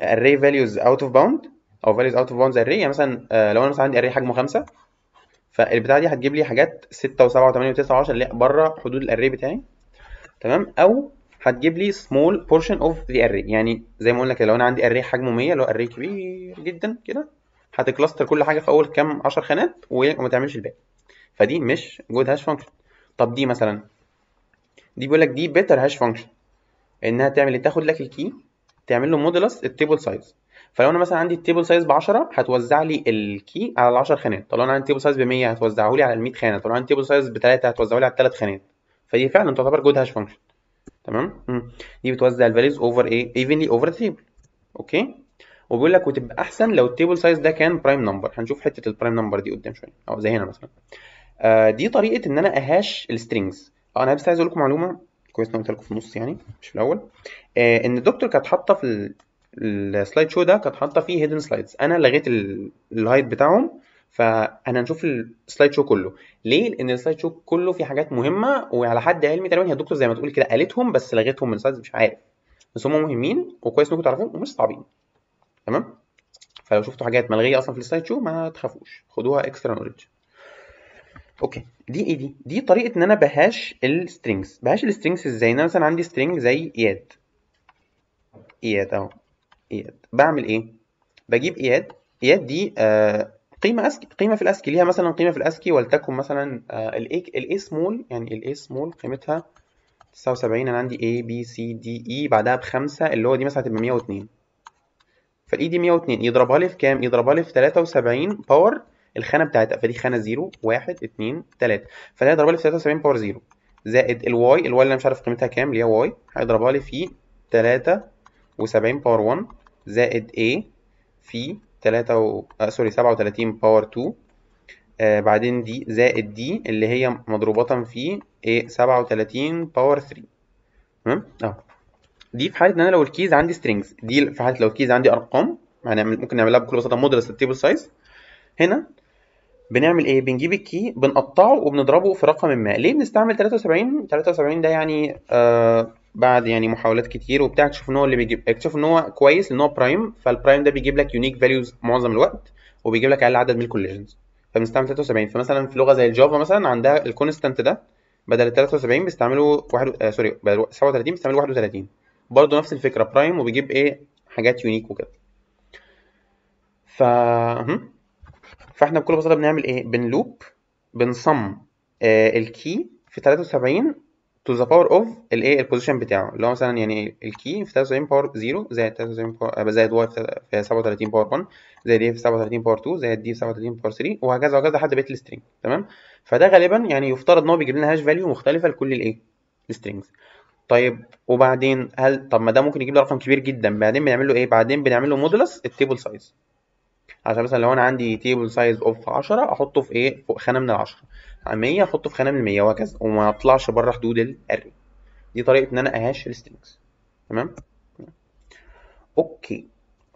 اري فاليوز اوت اوف باوند او فاليوز اوت اوف باوند اري يعني مثلا آه، لو انا مثلا عندي اري حجمه 5 فالبتاعه دي هتجيب لي حاجات 6 و7 و8 و9 و10 اللي بره حدود الاري بتاعي تمام او هتجيب لي small portion of the array يعني زي ما قلنا كده لو انا عندي array حجمه 100 اللي هو array كبير جدا كده هتكلاستر كل حاجه في اول كام 10 خانات وما تعملش الباقي فدي مش جود هاش فانكشن طب دي مثلا دي بيقول لك دي بيتر هاش فانكشن انها تعمل تاخد لك الكي تعمل له مودلس التيبل سايز فلو انا مثلا عندي التيبل سايز ب 10 هتوزع لي الكي على ال 10 خانات طب لو انا عندي التيبل سايز ب 100 هتوزعه لي على ال 100 خانه طب لو انا عندي التيبل سايز ب 3 هتوزعه لي على الثلاث خانات فهي فعلا تعتبر جود هاش فانكشن تمام دي بتوزع الفاليوز اوفر ايه ايفنلي اوفر تيبل اوكي وبيقول لك وتبقى احسن لو التيبل سايز ده كان برايم نمبر هنشوف حته البرايم نمبر دي قدام شويه او زي هنا مثلا آه دي طريقه ان انا اهاش السترينجز آه، انا بس عايز اقول لكم معلومه كويس انا قلت لكم في النص يعني مش في الاول آه ان الدكتور كانت حاطه في السلايد شو ده كانت حاطه فيه هيدن سلايدز انا لغيت الهايت بتاعهم فانا هنشوف السلايد شو كله ليه لان السلايد شو كله في حاجات مهمه وعلى حد علمي تقريبا هي الدكتور زي ما تقول كده قالتهم بس لغتهم من السلايد مش عارف بس هم مهمين وكويس انكم تعرفوهم ومش صعبين تمام فلو شفتوا حاجات ملغيه اصلا في السلايد شو ما تخافوش خدوها اكسترا نولج اوكي دي ايه دي دي طريقه ان انا بهاش السترينجز بهاش السترينجز ازاي ان انا مثلا عندي سترينج زي اياد اياد اهو اياد بعمل ايه بجيب اياد اياد دي آه قيمه اسكي قيمه في الاسكي ليها مثلا قيمه في الاسكي ولتكن مثلا الاي الاي سمول يعني الاي سمول قيمتها 79 انا عندي A B C D E بعدها بخمسة اللي هو دي مثلا هتبقى 102 فالاي دي 102 يضربها لي في كام؟ يضربها لي في 73 باور الخانه بتاعتها فدي خانه 0 1 2 3 فده هيضربها لي في 73 باور 0 زائد الواي الواي اللي انا مش عارف قيمتها كام اللي هي واي هيضربها لي في 73 باور 1 زائد A في 3 و... آه سوري 37 باور 2 آه بعدين دي زائد دي اللي هي مضروبة في ايه 37 باور 3 تمام اهو دي في حالة ان انا لو الكيز عندي سترينجز دي في حالة لو الكيز عندي ارقام هنعمل يعني ممكن نعملها بكل بساطة مودلس التيبل سايز هنا بنعمل ايه بنجيب الكي بنقطعه وبنضربه في رقم ما ليه بنستعمل 73 73 ده يعني آه بعد يعني محاولات كتير وبتاع اكتشف ان هو اللي بيجيب اكتشف ان هو كويس لان هو برايم فالبرايم ده بيجيب لك يونيك فاليوز معظم الوقت وبيجيب لك اقل عدد من الكوليجنز فبنستعمل 73 فمثلا في لغه زي الجافا مثلا عندها الكونستانت ده بدل 73 بيستعملوا واحد آه سوري بدل 37 بيستعملوا 31 برضه نفس الفكره برايم وبيجيب ايه حاجات يونيك وكده ف فاحنا بكل بساطه بنعمل ايه بنلوب بنصم آه الكي في 73 to the power of الايه البوزيشن بتاعه اللي هو مثلا يعني الكي في 93 باور 0 زائد 73 باور آه، زائد واي في 37 باور 1 زائد ايه في 37 باور 2 زائد دي في 37 باور 3 وهكذا وهكذا لحد بيت السترينج تمام فده غالبا يعني يفترض ان هو بيجيب لنا هاش فاليو مختلفه لكل الايه السترينجز طيب وبعدين هل طب ما ده ممكن يجيب له رقم كبير جدا بعدين بنعمل له ايه بعدين بنعمل له مودولس التيبل سايز عشان مثلا لو انا عندي تيبل سايز اوف 10 احطه في ايه خانه من ال 10 100 احطه في خانه من 100 وهكذا وما اطلعش بره حدود الاري دي طريقه ان انا اهاش السترنجز تمام اوكي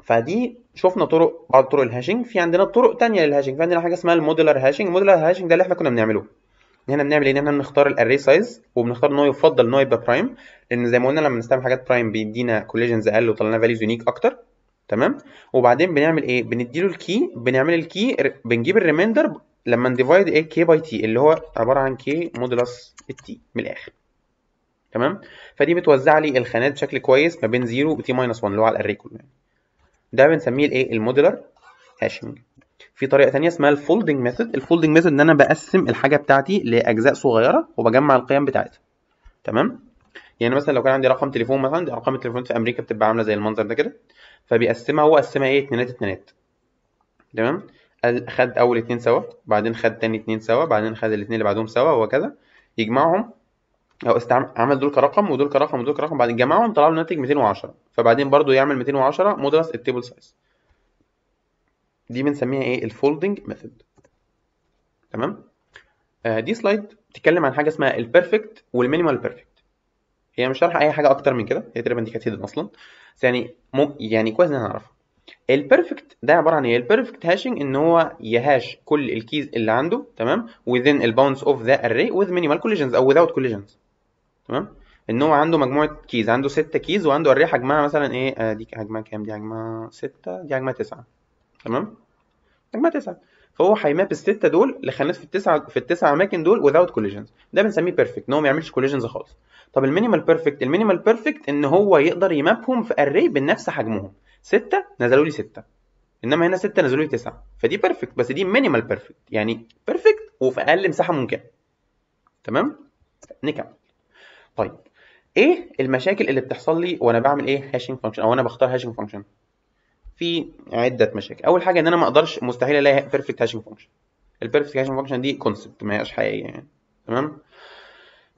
فدي شفنا طرق بعض طرق الهاشنج في عندنا طرق تانية للهاشنج في عندنا حاجه اسمها المودولار هاشنج المودولار هاشنج ده اللي احنا كنا بنعمله ان احنا بنعمل ايه ان احنا بنختار الاري سايز وبنختار ان هو يفضل ان هو يبقى برايم لان زي ما قلنا لما بنستعمل حاجات برايم بيدينا كوليجنز اقل وطلعنا فاليوز يونيك اكتر تمام وبعدين بنعمل ايه بنديله الكي بنعمل الكي بنجيب الريمايندر لما نديفايد ايه كي باي تي اللي هو عباره عن كي مودلس التي من الاخر تمام فدي بتوزع لي الخانات بشكل كويس ما بين 0 وتي ماينس 1 اللي هو على الاري يعني ده بنسميه الايه المودلر هاشنج في طريقه ثانيه اسمها الفولدنج ميثود الفولدنج ميثود ان انا بقسم الحاجه بتاعتي لاجزاء صغيره وبجمع القيم بتاعتها تمام يعني مثلا لو كان عندي رقم تليفون مثلا دي ارقام التليفونات في امريكا بتبقى عامله زي المنظر ده كده فبيقسمها هو قسمها ايه اتنينات اتنينات تمام خد اول اتنين سوا بعدين خد تاني اتنين سوا بعدين خد الاتنين اللي بعدهم سوا وهكذا يجمعهم او استعمل عمل دول كرقم ودول كرقم ودول كرقم بعدين جمعهم طلع له ناتج 210 فبعدين برضو يعمل 210 مدرس التيبل سايز دي بنسميها ايه الفولدنج ميثود تمام آه دي سلايد بتتكلم عن حاجه اسمها البيرفكت والمينيمال بيرفكت هي مش شارحه اي حاجه اكتر من كده هي تقريبا دي كانت هيدن اصلا بس يعني مو يعني كويس ان انا اعرفها البيرفكت ده عباره عن ايه البيرفكت هاشنج ان هو يهاش كل الكيز اللي عنده تمام within الباونس اوف ذا array with minimal collisions او without collisions تمام ان هو عنده مجموعه كيز عنده 6 كيز وعنده array حجمها مثلا ايه آه، دي حجمها كام دي حجمها 6 دي حجمها 9 تمام حجمها 9 فهو هيماب الستة دول لخانات في التسعة في التسع اماكن دول without collisions ده بنسميه بيرفكت ان هو ما يعملش collisions خالص طب المينيمال بيرفكت المينيمال بيرفكت ان هو يقدر يمابهم في array بنفس حجمهم 6 نزلوا لي 6 انما هنا 6 نزلوا لي 9 فدي بيرفكت بس دي مينيمال بيرفكت يعني بيرفكت وفي اقل مساحه ممكنه تمام نكمل طيب ايه المشاكل اللي بتحصل لي وانا بعمل ايه هاشنج فانكشن او انا بختار هاشنج فانكشن في عده مشاكل اول حاجه ان انا ما اقدرش مستحيل الاقي بيرفكت هاشنج فانكشن البيرفكت هاشنج فانكشن دي كونسبت ما هياش حقيقيه يعني تمام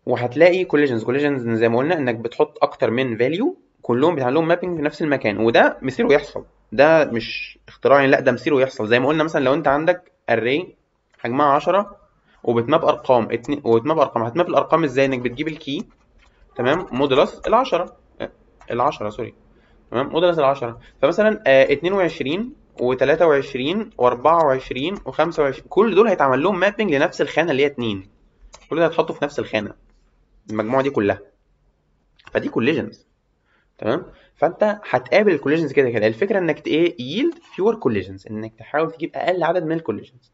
وهتلاقي كوليجنز كوليجنز زي ما قلنا انك بتحط اكتر من فاليو كلهم بيتعمل لهم مابنج في نفس المكان وده مصيره يحصل ده مش اختراعي لا ده مصيره يحصل زي ما قلنا مثلا لو انت عندك اري حجمها 10 وبتماب ارقام وبتماب ارقام هتماب الارقام ازاي انك بتجيب الكي تمام مودلس ال 10 آه، ال 10 سوري تمام مودلس ال 10 فمثلا آه 22 و23 و24 و25 كل دول هيتعمل لهم مابنج لنفس الخانه اللي هي 2 كل ده هيتحطوا في نفس الخانه المجموعه دي كلها فدي كوليجنز تمام فانت هتقابل الكوليجنز كده كده الفكره انك ايه ييلد فيور كوليجنز انك تحاول تجيب اقل عدد من الكوليجنز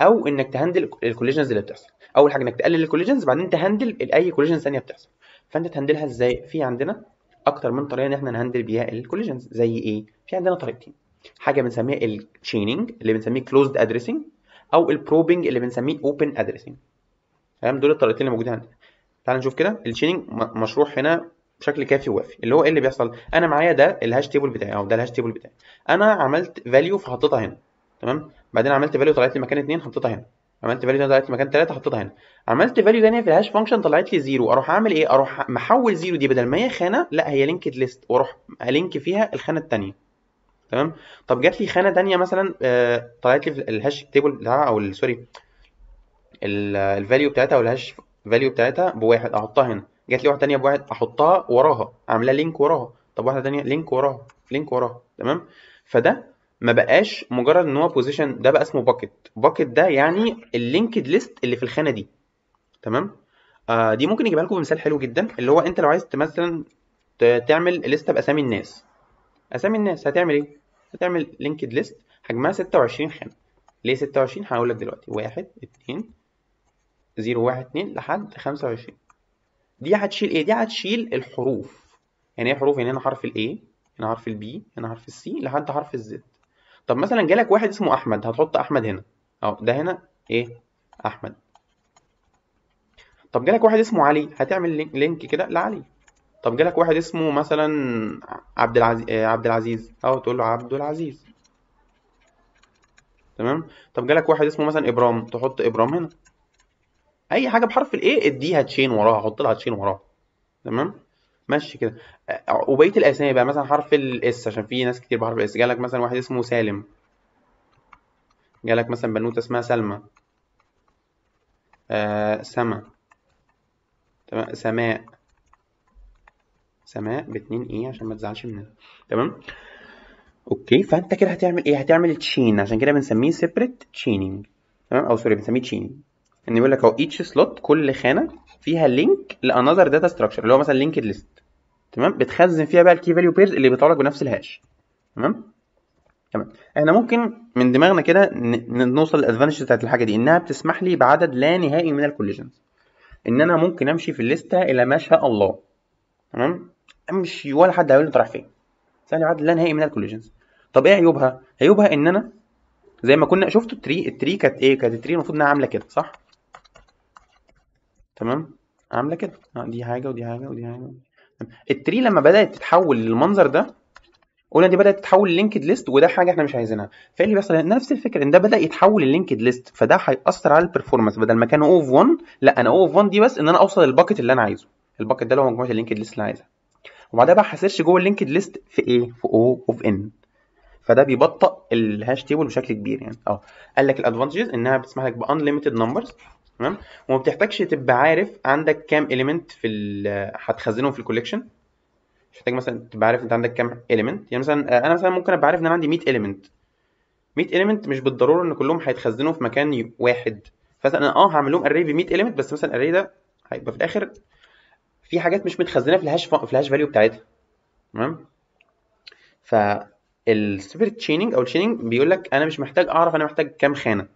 او انك تهندل الكوليجنز اللي بتحصل اول حاجه انك تقلل الكوليجنز بعدين تهندل اي كوليجنز ثانيه بتحصل فانت تهندلها ازاي في عندنا اكتر من طريقه ان احنا نهندل بيها الكوليجنز زي ايه في عندنا طريقتين حاجه بنسميها التشيننج اللي بنسميه كلوزد ادريسنج او البروبنج اللي بنسميه اوبن ادريسنج تمام دول الطريقتين اللي موجودين عندنا تعال نشوف كده التشيننج مشروح هنا بشكل كافي ووافي اللي هو ايه اللي بيحصل انا معايا ده الهاش تيبل بتاعي او ده الهاش تيبل بتاعي انا عملت فاليو فحطيتها هنا تمام بعدين عملت فاليو طلعت لي مكان 2 حطيتها هنا عملت فاليو طلعت لي مكان 3 حطيتها هنا عملت فاليو ثانيه في الهاش فانكشن طلعت لي زيرو اروح اعمل ايه اروح محول زيرو دي بدل ما هي خانه لا هي لينكد ليست واروح الينك فيها الخانه الثانيه تمام طب جات لي خانه ثانيه مثلا آه طلعت لي الهاش تيبل بتاعها او سوري الفاليو بتاعتها او الهاش فاليو بتاعتها بواحد احطها هنا جات لي واحده تانية بواحد احطها وراها اعملها لينك وراها طب واحده تانية لينك وراها لينك وراها تمام فده ما بقاش مجرد ان هو بوزيشن ده بقى اسمه باكت باكت ده يعني اللينكد ليست اللي في الخانه دي تمام آه دي ممكن اجيبها لكم بمثال حلو جدا اللي هو انت لو عايز مثلا تعمل لسته باسامي الناس اسامي الناس هتعمل ايه هتعمل لينكد ليست حجمها 26 خانه ليه 26 هقول لك دلوقتي 1 2 0 1 2 لحد 25 دي هتشيل ايه دي هتشيل الحروف يعني ايه حروف يعني هنا حرف الاي هنا حرف البي هنا حرف السي لحد حرف الزد طب مثلا جالك واحد اسمه احمد هتحط احمد هنا اهو ده هنا ايه احمد طب جالك واحد اسمه علي هتعمل لينك كده لعلي طب جالك واحد اسمه مثلا عبد العزيز آه، عبد العزيز اهو تقول له عبد العزيز تمام طب جالك واحد اسمه مثلا ابرام تحط ابرام هنا اي حاجه بحرف الايه اديها تشين وراها حط لها تشين وراها تمام ماشي كده وبقيه الاسامي بقى مثلا حرف الاس عشان في ناس كتير بحرف الاس جالك مثلا واحد اسمه سالم جالك مثلا بنوته اسمها سلمى آه سما تمام سماء سماء باتنين ايه عشان ما تزعلش مننا تمام اوكي فانت كده هتعمل ايه هتعمل تشين عشان كده بنسميه سيبريت تشيننج تمام او سوري بنسميه تشيننج ان يقول لك اهو ايتش سلوت كل خانه فيها لينك لانذر داتا ستراكشر اللي هو مثلا لينكد ليست تمام بتخزن فيها بقى الكي فاليو بيرز اللي بيطلع لك بنفس الهاش تمام تمام احنا ممكن من دماغنا كده نوصل للادفانتج بتاعت الحاجه دي انها بتسمح لي بعدد لا نهائي من الكوليجنز ان انا ممكن امشي في الليسته الى ما شاء الله تمام امشي ولا حد هيقول لي انت رايح فين سهل بعدد لا نهائي من الكوليجنز طب ايه عيوبها عيوبها ان انا زي ما كنا شفتوا التري التري كانت ايه كانت التري المفروض انها عامله كده صح تمام عامله كده آه، دي حاجه ودي حاجه ودي حاجه التري لما بدات تتحول للمنظر ده قلنا دي بدات تتحول للينكد ليست وده حاجه احنا مش عايزينها فايه اللي بيحصل نفس الفكره ان ده بدا يتحول للينكد ليست فده هياثر على البرفورمانس بدل ما كان او اوف 1 لا انا او اوف 1 دي بس ان انا اوصل الباكت اللي انا عايزه الباكت ده اللي هو مجموعه اللينكد ليست اللي انا عايزها وبعدها بقى هسيرش جوه اللينكد ليست في ايه في او اوف ان فده بيبطئ الهاش تيبل بشكل كبير يعني اه قال لك الادفانتجز انها بتسمح لك بانليمتد نمبرز تمام وما بتحتاجش تبقى عارف عندك كام اليمنت في هتخزنهم في الكوليكشن مش محتاج مثلا تبقى عارف انت عندك كام اليمنت يعني مثلا آه، انا مثلا ممكن ابقى عارف ان انا عندي 100 اليمنت 100 اليمنت مش بالضروره ان كلهم هيتخزنوا في مكان واحد فمثلا انا اه هعمل لهم اري ب 100 اليمنت بس مثلا الاري ده هيبقى في الاخر في حاجات مش متخزنه في الهاش في الهاش فاليو بتاعتها تمام فالسبيريت تشيننج او التشيننج بيقول لك انا مش محتاج اعرف انا محتاج كام خانه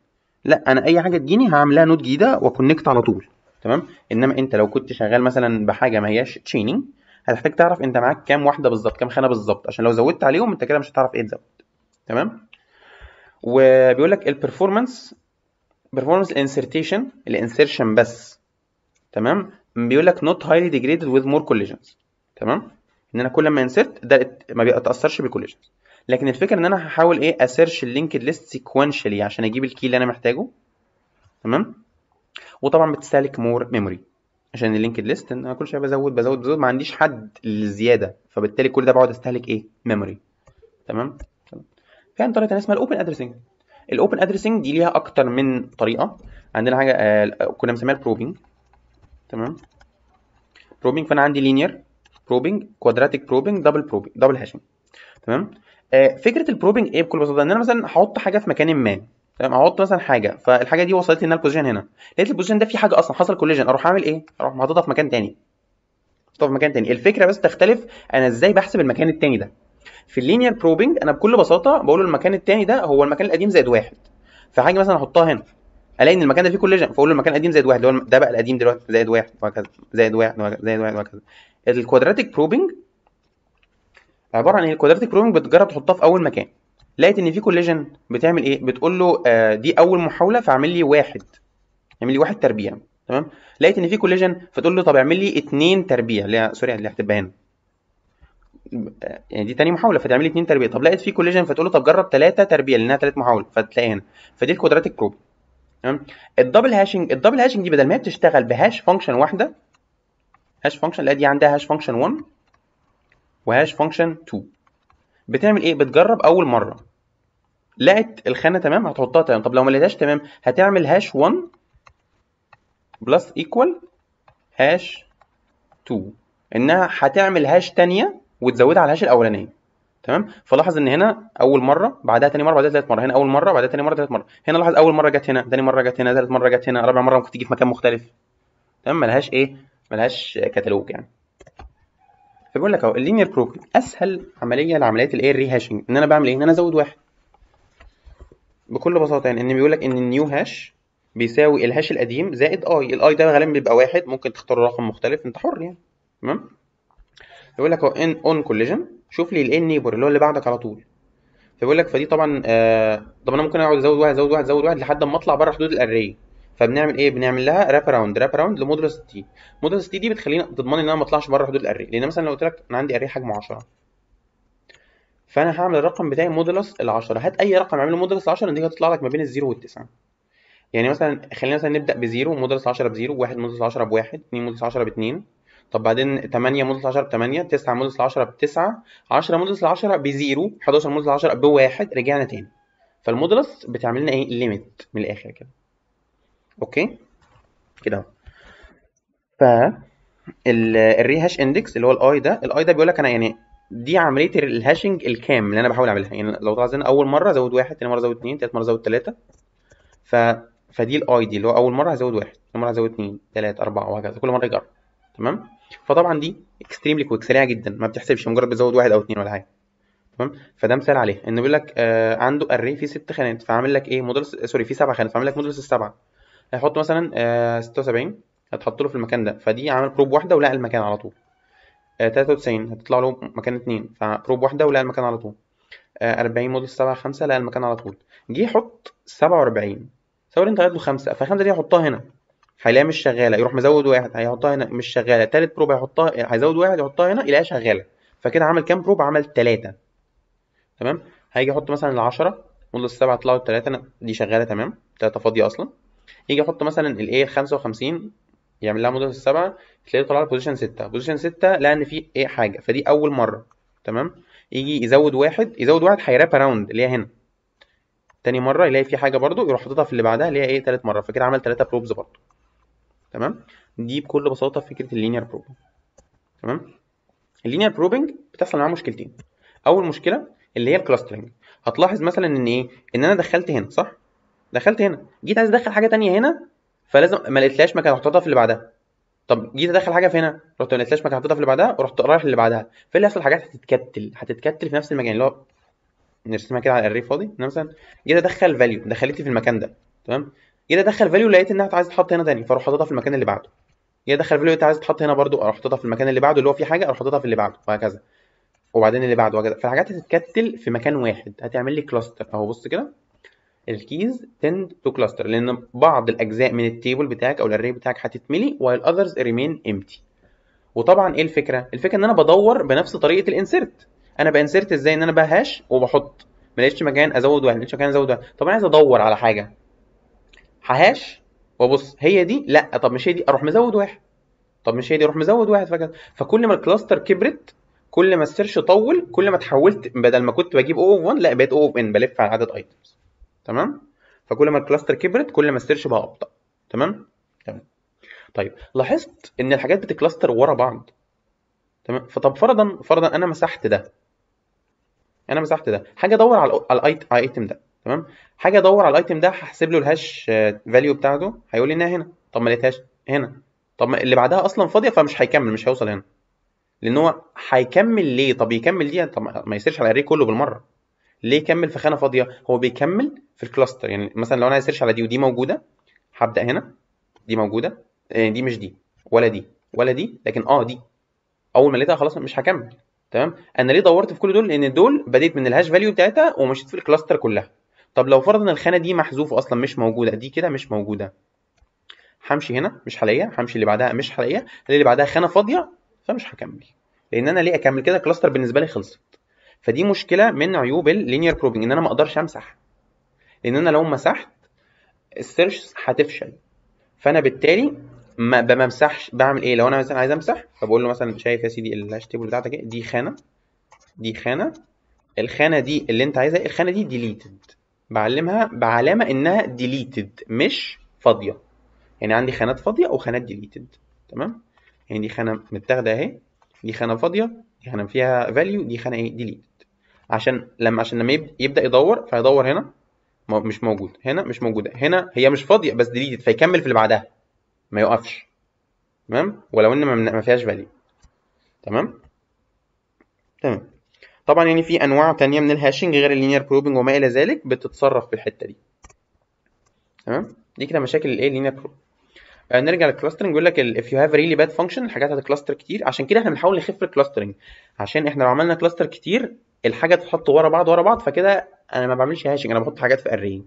لا انا اي حاجه تجيني هعملها نود جديده واكونكت على طول تمام انما انت لو كنت شغال مثلا بحاجه ما هياش تشيننج هتحتاج تعرف انت معاك كام واحده بالظبط كام خانه بالظبط عشان لو زودت عليهم انت كده مش هتعرف ايه تزود تمام وبيقول لك البرفورمانس performance الانسرتيشن الانسرشن بس تمام بيقول لك not highly degraded with more collisions تمام ان انا كل ما انسرت ده ما بيتاثرش بالكوليجنز لكن الفكره ان انا هحاول ايه اسيرش اللينكد ليست سيكونشالي عشان اجيب الكي اللي انا محتاجه تمام وطبعا بتستهلك مور ميموري عشان اللينكد ليست انا كل شويه بزود بزود بزود ما عنديش حد للزياده فبالتالي كل ده بقعد استهلك ايه ميموري تمام في عندنا طريقه اسمها الاوبن ادرسنج الاوبن ادرسنج دي ليها اكتر من طريقه عندنا حاجه آه كنا بنسميها البروبينج تمام بروبينج فانا عندي لينير بروبينج كوادراتيك بروبينج دبل بروبينج دبل هاشنج تمام آه، فكره البروبنج ايه بكل بساطه ان انا مثلا هحط حاجه في مكان ما تمام هحط مثلا حاجه فالحاجه دي وصلت لي البوزيشن هنا لقيت البوزيشن ده في حاجه اصلا حصل كوليجن اروح اعمل ايه اروح محطوطها في مكان تاني حاططها في مكان تاني الفكره بس تختلف انا ازاي بحسب المكان التاني ده في اللينير بروبنج انا بكل بساطه بقول له المكان التاني ده هو المكان القديم زائد واحد فحاجه مثلا احطها هنا الاقي ان المكان ده فيه كوليجن فاقول له المكان القديم زائد واحد ده بقى القديم دلوقتي زائد واحد وهكذا زائد واحد وهكذا زائد واحد وهكذا الكوادراتيك بروبنج عباره عن ايه كوادراتيك بروبلم بتجرب تحطها في اول مكان لقيت ان في كوليجن بتعمل ايه بتقول له آه دي اول محاوله فاعمل لي واحد اعمل لي واحد تربيع تمام لقيت ان في كوليجن فتقول له طب اعمل لي اثنين تربيع لا سوري اللي هتبقى هنا يعني دي تاني محاوله فتعمل لي اتنين تربيع طب لقيت في كوليجن فتقول له طب جرب ثلاثه تربيع لانها ثلاث محاولة فتلاقي هنا فدي الكوادراتيك بروب تمام الدبل هاشنج الدبل هاشنج دي بدل ما هي بتشتغل بهاش فانكشن واحده هاش فانكشن لا دي عندها هاش فانكشن 1 وهاش فانكشن 2 بتعمل ايه بتجرب اول مره لقت الخانه تمام هتحطها تمام طب لو ما لقيتهاش تمام هتعمل هاش 1 بلس ايكوال هاش 2 انها هتعمل هاش ثانيه وتزودها على الهاش الاولانيه تمام فلاحظ ان هنا اول مره بعدها ثاني مره بعدها ثالث مره هنا اول مره بعدها ثاني مره ثالث مره هنا لاحظ اول مره جت هنا ثاني مره جت هنا ثالث مره جت هنا رابع مره ممكن تيجي في مكان مختلف تمام ملهاش ايه ملهاش كتالوج يعني فبيقول لك اهو اللينير بروجرام اسهل عمليه لعمليات الايه هاشنج ان انا بعمل ايه ان انا ازود واحد بكل بساطه يعني ان بيقول لك ان النيو هاش بيساوي الهاش القديم زائد اي الاي ده غالبا بيبقى واحد ممكن تختار رقم مختلف انت حر يعني تمام بيقول لك اهو ان اون كوليجن شوف لي الان نيبر اللي هو اللي بعدك على طول فبيقول لك فدي طبعا آه طب انا ممكن اقعد ازود واحد ازود واحد ازود واحد لحد ما اطلع بره حدود الاريه فبنعمل ايه بنعمل لها راب اراوند راب اراوند لمودولس تي مودولس تي دي بتخلينا تضمن ان انا ما اطلعش بره حدود الاري لان مثلا لو قلت لك انا عندي اري حجمه 10 فانا هعمل الرقم بتاعي مودولس ال 10 هات اي رقم اعمله مودولس 10 دي هتطلع لك ما بين الزيرو والتسعه يعني مثلا خلينا مثلا نبدا بزيرو مودولس 10 بزيرو 1 مودولس 10 بواحد 2 مودولس 10 باتنين طب بعدين 8 مودولس 10 ب 8 9 مودولس 10 ب 9 10 مودولس 10 بزيرو 11 مودولس 10 بواحد رجعنا تاني فالمودولس بتعمل لنا ايه ليميت من الاخر كده اوكي كده اهو ف الريهاش اندكس اللي هو الاي ده الاي ده بيقول لك انا يعني دي عمليه الهاشنج الكام اللي انا بحاول اعملها يعني لو تلاحظ اول مره زود واحد ثاني مره زود اثنين ثالث مره زود ثلاثه ف فدي الاي دي اللي هو اول مره هزود واحد ثاني مره هزود اثنين ثلاثه اربعه وهكذا كل مره يجرب تمام فطبعا دي اكستريملي كويك سريعه جدا ما بتحسبش مجرد بتزود واحد او اثنين ولا حاجه تمام فده مثال عليه انه بيقول لك آه عنده اري فيه ست خانات فعامل لك ايه موديل سوري فيه سبع خانات فعامل لك موديل السبعه هيحط مثلا آه، ستة وسبعين هتحط له في المكان ده فدي عمل بروب واحدة ولقى المكان على طول آه، تلاتة وتسعين هتطلع له مكان اتنين فبروب واحدة ولقى المكان على طول آه، أربعين مودل سبعة خمسة لقى المكان على طول جه يحط سبعة وأربعين تصور انت له خمسة فالخمسة دي هيحطها هنا هيلاقيها مش شغالة يروح مزود واحد هيحطها هنا مش شغالة تالت بروب هيحطها هيزود واحد يحطها هنا يلاقيها شغالة فكده عمل كام بروب عمل تلاتة تمام هيجي يحط مثلا العشرة موديل السبعة طلعوا التلاتة دي شغالة تمام تلاتة فاضية أصلا يجي احط مثلا الايه 55 يعمل لها مودولس 7 تلاقيه طلع بوزيشن 6 بوزيشن 6 لقى ان في اي حاجه فدي اول مره تمام يجي يزود واحد يزود واحد هيراب اراوند اللي هي هنا تاني مره يلاقي في حاجه برده يروح حاططها في اللي بعدها اللي هي ايه تالت مره فكده عمل تلاتة بروبز برده تمام دي بكل بساطه فكره اللينير بروب تمام اللينير بروبنج بتحصل معاه مشكلتين اول مشكله اللي هي الكلاسترنج هتلاحظ مثلا ان ايه ان انا دخلت هنا صح دخلت هنا جيت عايز ادخل حاجه تانية هنا فلازم ما لقيتلاش مكان احطها في اللي بعدها طب جيت ادخل حاجه في هنا رحت ما لقيتلاش مكان احطها في اللي بعدها ورحت رايح اللي بعدها فايه اللي هيحصل حاجات هتتكتل هتتكتل في نفس المكان اللي هو نرسمها كده على الاري فاضي مثلا جيت ادخل فاليو دخلتي في المكان ده تمام جيت ادخل فاليو لقيت انها عايز تتحط هنا ثاني فاروح حاططها في المكان اللي بعده جيت ادخل فاليو لقيت عايزه تتحط هنا برده اروح حاططها في المكان اللي بعده اللي هو في حاجه اروح حاططها في اللي بعده وهكذا وبعدين اللي بعده وهكذا فالحاجات هتتكتل في مكان واحد هتعمل لي كلاستر اهو بص كده الكيز تند تو كلاستر لان بعض الاجزاء من التيبل بتاعك او الاري بتاعك هتتملي وايل اذرز ريمين امتي وطبعا ايه الفكره الفكره ان انا بدور بنفس طريقه الانسرت انا بانسرت ازاي ان انا بهاش وبحط ما لقيتش مكان ازود واحد ما لقيتش مكان ازود واحد طب انا عايز ادور على حاجه ههاش وابص هي دي لا طب مش هي دي اروح مزود واحد طب مش هي دي اروح مزود واحد فكذا فكل ما الكلاستر كبرت كل ما السيرش طول كل ما اتحولت بدل ما كنت بجيب او اوف 1 لا بقيت او اوف ان بلف على عدد ايتمز تمام فكل ما الكلاستر كبرت كل ما السيرش بقى ابطا تمام تمام طيب لاحظت ان الحاجات بتكلاستر ورا بعض تمام فطب فرضا فرضا انا مسحت ده انا مسحت ده حاجه ادور على الايتم ده تمام حاجه ادور على الايتم ده هحسب له الهاش فاليو آه، بتاعته هيقول لي انها هنا طب ما لقيتهاش هنا طب ما اللي بعدها اصلا فاضيه فمش هيكمل مش هيوصل هنا لان هو هيكمل ليه طب يكمل دي طب ما يسيرش على الاري كله بالمره ليه يكمل في خانه فاضيه هو بيكمل في الكلاستر يعني مثلا لو انا عايز سيرش على دي ودي موجوده هبدا هنا دي موجوده آه، دي مش دي ولا دي ولا دي لكن اه دي اول ما لقيتها خلاص مش هكمل تمام انا ليه دورت في كل دول لان دول بديت من الهاش فاليو بتاعتها ومشيت في الكلاستر كلها طب لو فرضنا الخانه دي محذوفه اصلا مش موجوده دي كده مش موجوده همشي هنا مش هلاقيها همشي اللي بعدها مش هلاقيها اللي بعدها خانه فاضيه فمش هكمل لان انا ليه اكمل كده كلاستر بالنسبه لي خلصت فدي مشكله من عيوب اللينير بروبنج ان انا ما اقدرش امسح لان انا لو مسحت السيرش هتفشل فانا بالتالي ما بمسحش بعمل ايه لو انا مثلا عايز امسح فبقول له مثلا شايف يا سيدي الهاش تيبل بتاعتك إيه؟ دي خانه دي خانه الخانه دي اللي انت عايزها الخانه دي ديليتد بعلمها بعلامه انها ديليتد مش فاضيه يعني عندي خانات فاضيه وخانات ديليتد تمام يعني دي خانه متاخده اهي دي خانه فاضيه دي خانه فيها فاليو دي خانه ايه ديليت عشان لما عشان لما يبدا يدور فهيدور هنا مش موجود هنا مش موجوده هنا هي مش فاضيه بس ديليتد فيكمل في اللي بعدها ما يقفش تمام ولو ان ما فيهاش فاليو تمام تمام طبعا يعني في انواع تانية من الهاشنج غير اللينير بروبنج وما الى ذلك بتتصرف في الحته دي تمام دي كده مشاكل الايه اللينير بروب نرجع للكلاسترنج يقول لك if يو هاف ريلي باد فانكشن الحاجات هتكلاستر كتير عشان كده احنا بنحاول نخف الكلاسترنج عشان احنا لو عملنا كلاستر كتير الحاجه تتحط ورا بعض ورا بعض فكده انا ما بعملش هاشنج انا بحط حاجات في اري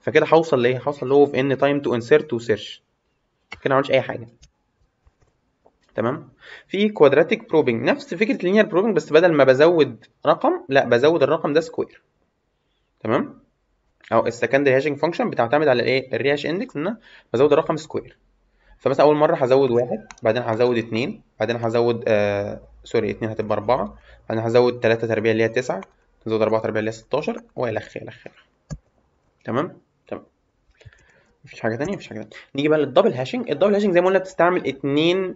فكده هوصل لايه هوصل له في ان تايم تو انسيرت تو سيرش كده ما عملش اي حاجه تمام في كوادراتيك بروبنج نفس فكره لينير بروبنج بس بدل ما بزود رقم لا بزود الرقم ده سكوير تمام او السكندري هاشنج فانكشن بتعتمد على الايه الريهاش اندكس ان انا بزود الرقم سكوير فمثلا اول مره هزود واحد بعدين هزود اتنين بعدين هزود آه سوري اتنين هتبقى اربعه انا هزود 3 تربيع اللي هي 9 هزود 4 تربيع اللي هي 16 والخ الخ تمام تمام مفيش حاجه ثانيه مفيش حاجه ثانيه نيجي بقى للدبل هاشنج الدبل هاشنج زي ما قلنا بتستعمل اتنين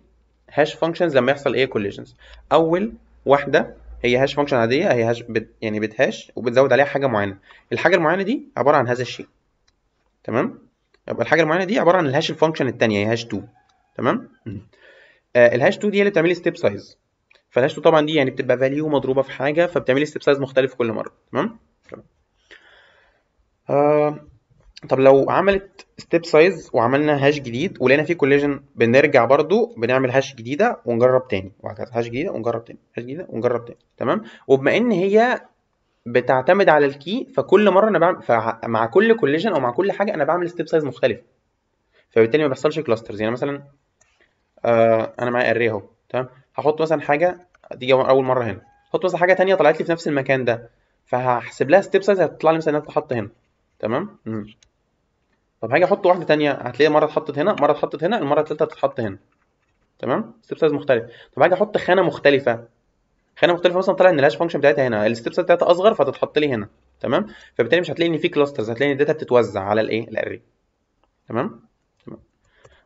هاش فانكشنز لما يحصل ايه كوليجنز اول واحده هي هاش فانكشن عاديه هي هاش بت يعني بتهاش وبتزود عليها حاجه معينه الحاجه المعينه دي عباره عن هذا الشيء تمام يبقى الحاجه المعينه دي عباره عن الهاش الفانكشن الثانيه هي هاش 2 تمام آه الهاش 2 دي هي اللي بتعملي ستيب سايز فالهاشتو طبعا دي يعني بتبقى فاليو مضروبه في حاجه فبتعملي ستيب سايز مختلف كل مره تمام آه طب لو عملت ستيب سايز وعملنا هاش جديد ولقينا فيه كوليجن بنرجع برضو بنعمل هاش جديده ونجرب تاني وهكذا هاش جديده ونجرب تاني هاش جديده ونجرب تاني تمام وبما ان هي بتعتمد على الكي فكل مره انا بعمل فمع كل كوليجن او مع كل حاجه انا بعمل ستيب سايز مختلف فبالتالي ما بيحصلش كلاسترز يعني مثلا آه انا معايا اري اهو تمام هحط مثلا حاجه دي اول مره هنا هحط مثلا حاجه تانية طلعت لي في نفس المكان ده فهحسب لها ستيب سايز هتطلع لي مثلا انها تتحط هنا تمام طب هاجي احط واحده تانية هتلاقي مره اتحطت هنا مره اتحطت هنا المره التالتة هتتحط هنا تمام ستيب سايز مختلف طب هاجي احط خانه مختلفه خانه مختلفه مثلا طلع ان الهاش فانكشن بتاعتها هنا الستيب سايز بتاعتها اصغر فتتحط لي هنا تمام فبالتالي مش هتلاقي ان في كلاسترز هتلاقي ان الداتا بتتوزع على الايه الاري تمام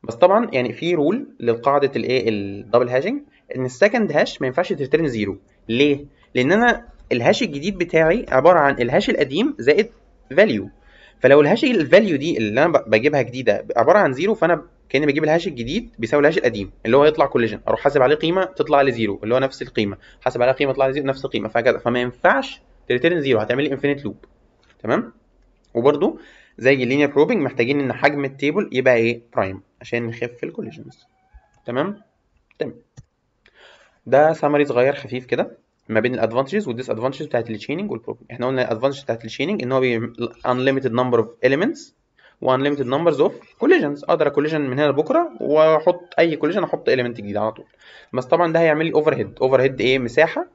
بس طبعا يعني في رول لقاعده الايه الدبل هاشنج ان السكند هاش ما ينفعش تريتيرن زيرو ليه لان انا الهاش الجديد بتاعي عباره عن الهاش القديم زائد فاليو فلو الهاش الفاليو دي اللي انا بجيبها جديده عباره عن زيرو فانا كاني بجيب الهاش الجديد بيساوي الهاش القديم اللي هو يطلع كوليجن اروح حاسب عليه قيمه تطلع لي زيرو اللي هو نفس القيمه حاسب عليها قيمه تطلع لي زيرو نفس القيمه فهكذا فما ينفعش تريتيرن زيرو هتعمل لي انفينيت لوب تمام وبرده زي اللينير بروبنج محتاجين ان حجم التيبل يبقى ايه برايم عشان نخف الكوليجنز تمام ده سمري صغير خفيف كده ما بين الادفانتجز والديس ادفانتجز بتاعت التشيننج والبروبلم احنا قلنا الادفانتج بتاعت التشيننج ان هو unlimited number of elements وانليميتد نمبرز اوف كوليجنز اقدر اكوليجن من هنا لبكره واحط اي كوليجن احط اليمنت جديد على طول بس طبعا ده هيعمل لي اوفر هيد اوفر هيد ايه مساحه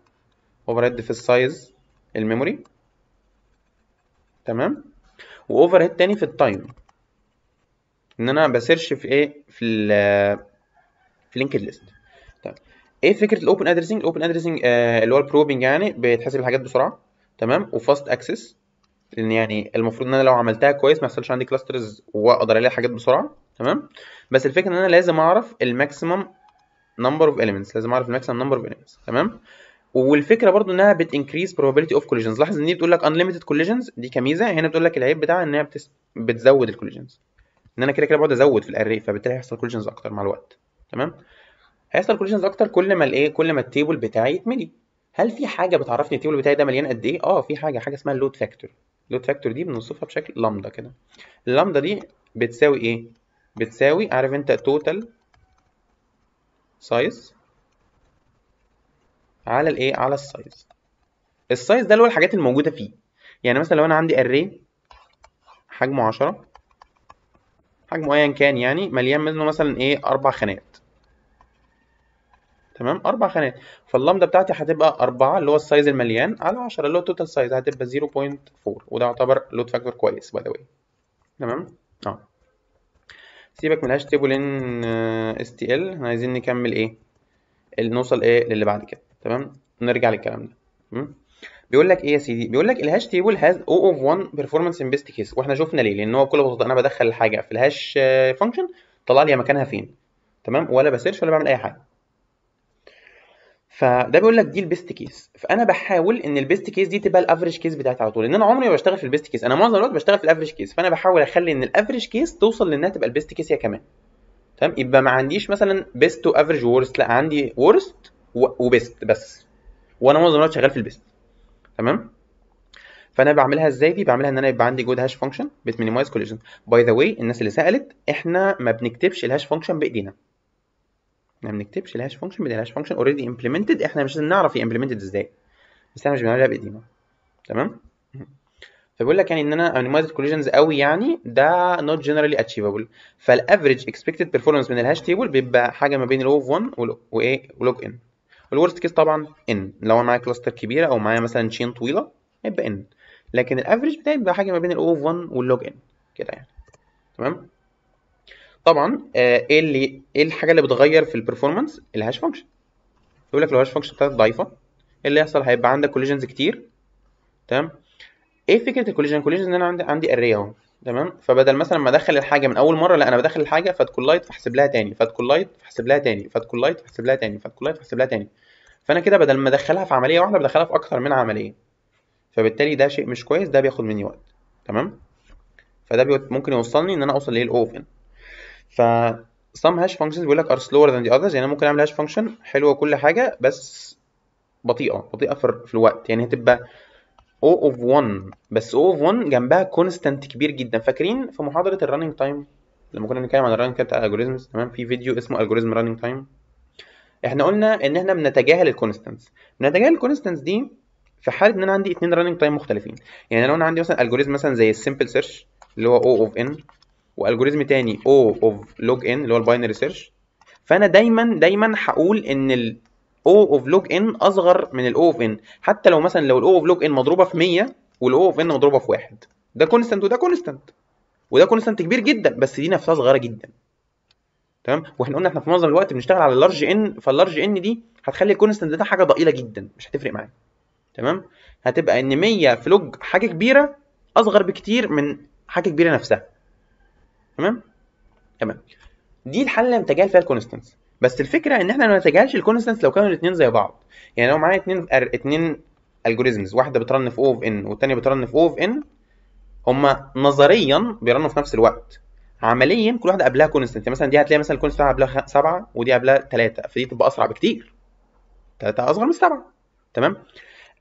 اوفر هيد في السايز الميموري تمام واوفر هيد تاني في التايم ان انا بسيرش في ايه في ال في لينكد ليست تمام ايه فكره الاوبن ادريسنج الاوبن ادريسنج اللي هو البروبنج يعني بتحسب الحاجات بسرعه تمام وفاست اكسس لان يعني المفروض ان انا لو عملتها كويس ما يحصلش عندي كلاسترز واقدر الاقي حاجات بسرعه تمام بس الفكره ان انا لازم اعرف الماكسيمم نمبر اوف اليمنتس لازم اعرف الماكسيمم نمبر اوف اليمنتس تمام والفكره برضو انها بتنكريز probability اوف collisions لاحظ ان دي بتقول لك unlimited collisions دي كميزه هنا بتقول لك العيب بتاعها ان هي بتس... بتزود الكوليجنز ان انا كده كده بقعد ازود في الاري فبالتالي هيحصل كوليجنز اكتر مع الوقت تمام هيحصل كوليجنز اكتر كل ما الايه كل ما التيبل بتاعي يتملي هل في حاجه بتعرفني التيبل بتاعي ده مليان قد ايه اه في حاجه حاجه اسمها اللود فاكتور اللود فاكتور دي بنوصفها بشكل لامدا كده اللامدا دي بتساوي ايه بتساوي عارف انت توتال سايز على الايه على السايز السايز ده اللي هو الحاجات الموجوده فيه يعني مثلا لو انا عندي اري حجمه 10 حجمه ايا كان يعني مليان منه مثلا ايه اربع خانات تمام اربع خانات فاللمده بتاعتي هتبقى 4 اللي هو السايز المليان على 10 اللي هو التوتال سايز هتبقى 0.4 وده يعتبر لود فاكتور كويس باي ذا واي تمام اه سيبك من الهاش تيبل ان اس تي ال احنا عايزين نكمل ايه نوصل ايه للي بعد كده تمام نرجع للكلام ده بيقول لك ايه يا سيدي بيقول لك الهاش تيبل هاز او اوف 1 بيرفورمانس ان بيست كيس واحنا شفنا ليه لان هو بكل بساطه انا بدخل الحاجه في الهاش فانكشن آه، طلع لي مكانها فين تمام ولا بسيرش ولا بعمل اي حاجه فده بيقول لك دي البيست كيس فانا بحاول ان البيست كيس دي تبقى الافريج كيس بتاعتي على طول لان انا عمري ما بشتغل في البيست كيس انا معظم الوقت بشتغل في الافريج كيس فانا بحاول اخلي ان الافريج كيس توصل لانها تبقى البيست كيس هي كمان تمام يبقى ما عنديش مثلا بيست تو افريج وورست لا عندي وورست وبيست بس وانا معظم الوقت شغال في البيست تمام فانا بعملها ازاي دي بعملها ان انا يبقى عندي جود هاش فانكشن بتمينيمايز كوليجن باي ذا واي الناس اللي سالت احنا ما بنكتبش الهاش فانكشن بايدينا ما بنكتبش الهاش فانكشن بنلاقي الهاش فانكشن اوريدي امبلمنتد احنا مش هنعرف هي امبلمنتد ازاي بس احنا مش بنعملها بايدينا تمام فبيقول لك يعني ان انا انيمايزد كوليجنز قوي يعني ده نوت جنرالي اتشيفبل فالافريج اكسبكتد بيرفورمانس من الهاش تيبل بيبقى حاجه ما بين لوف 1 وايه ولوج ان والورست كيس طبعا ان لو انا معايا كلاستر كبيره او معايا مثلا تشين طويله هيبقى ان لكن الافريج بتاعي بيبقى حاجه ما بين الاوف 1 واللوج ان كده يعني تمام طبعا آه، ايه اللي ايه الحاجه اللي بتغير في البرفورمانس الهاش فانكشن يقول لك لو الهاش فانكشن بتاعتك ضعيفه ايه اللي يحصل هيبقى عندك كوليجنز كتير تمام ايه فكره الكوليجن الكوليجن ان انا عندي عندي اري اهو تمام فبدل مثلا ما ادخل الحاجه من اول مره لا انا بدخل الحاجه فتكولايت فاحسب لها تاني فتكولايت فاحسب لها تاني فتكولايت فاحسب لها تاني فتكولايت فاحسب لها تاني فانا كده بدل ما ادخلها في عمليه واحده بدخلها في اكتر من عمليه فبالتالي ده شيء مش كويس ده بياخد مني وقت تمام فده ممكن يوصلني ان انا اوصل للاوفن ف some hash functions بيقول لك are slower than the others يعني انا ممكن اعمل hash function حلوه وكل حاجه بس بطيئه بطيئه في الوقت يعني هتبقى O of 1 بس O of 1 جنبها كونستانت كبير جدا فاكرين في محاضرة الرننج تايم لما كنا بنتكلم عن الرننج time بتاع الالجوريزمز تمام في فيديو اسمه الجوريزم رننج تايم احنا قلنا ان احنا بنتجاهل الكونستانتس بنتجاهل الكونستانتس دي في حالة ان انا عندي اتنين رننج تايم مختلفين يعني لو انا عندي مثلا الجوريزم مثلا زي السمبل سيرش اللي هو O of n والجوريزم تاني او اوف لوج ان اللي هو الباينري سيرش فانا دايما دايما هقول ان ال او اوف لوج ان اصغر من الاو اوف ان حتى لو مثلا لو الاو اوف لوج ان مضروبه في 100 والاو اوف ان مضروبه في 1 ده كونستنت وده كونستنت وده كونستنت كبير جدا بس دي نفسها صغيره جدا تمام واحنا قلنا احنا في معظم الوقت بنشتغل على اللارج ان فاللارج ان دي هتخلي الكونستنت ده حاجه ضئيله جدا مش هتفرق معايا تمام هتبقى ان 100 في لوج حاجه كبيره اصغر بكتير من حاجه كبيره نفسها تمام تمام دي الحاله اللي نتجاهل فيها الكونستنس بس الفكره ان احنا ما نتجاهلش الكونستنس لو كانوا الاثنين زي بعض يعني لو معايا اثنين اثنين الجوريزمز واحده بترن في او اوف ان والثانيه بترن في او اوف ان هما نظريا بيرنوا في نفس الوقت عمليا كل واحده قبلها كونستنت يعني مثلا دي هتلاقي مثلا الكونستنت قبلها سبعه ودي قبلها ثلاثه فدي تبقى اسرع بكتير ثلاثه اصغر من سبعه تمام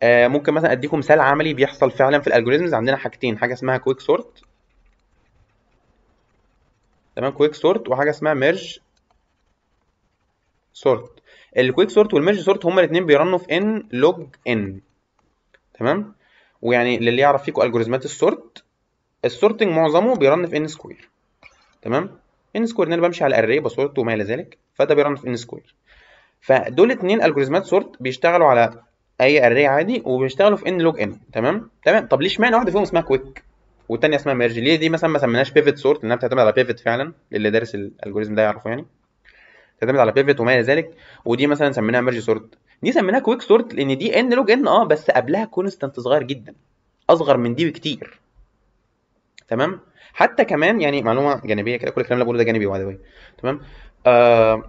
آه ممكن مثلا اديكم مثال عملي بيحصل فعلا في الالجوريزمز عندنا حاجتين حاجه اسمها كويك سورت تمام كويك سورت وحاجه اسمها ميرج سورت الكويك سورت والميرج سورت هما الاثنين بيرنوا في ان لوج ان تمام ويعني للي يعرف فيكم الجوريزمات السورت السورتنج معظمه بيرن في ان سكوير تمام ان سكوير ان انا بمشي على الاري بسورت وما الى ذلك فده بيرن في ان سكوير فدول اتنين الجوريزمات سورت بيشتغلوا على اي اري عادي وبيشتغلوا في ان لوج ان تمام تمام طب ليش معنى واحده فيهم اسمها كويك والثانيه اسمها ميرج ليه دي مثلا ما سميناهاش بيفت سورت لانها بتعتمد على بيفت فعلا اللي دارس الالجوريزم ده يعرفه يعني بتعتمد على بيفت وما الى ذلك ودي مثلا سميناها ميرج سورت دي سميناها كويك سورت لان دي ان لوج ان اه بس قبلها كونستنت صغير جدا اصغر من دي بكتير تمام حتى كمان يعني معلومه جانبيه كده كل الكلام اللي بقوله ده جانبي وعدوي تمام آه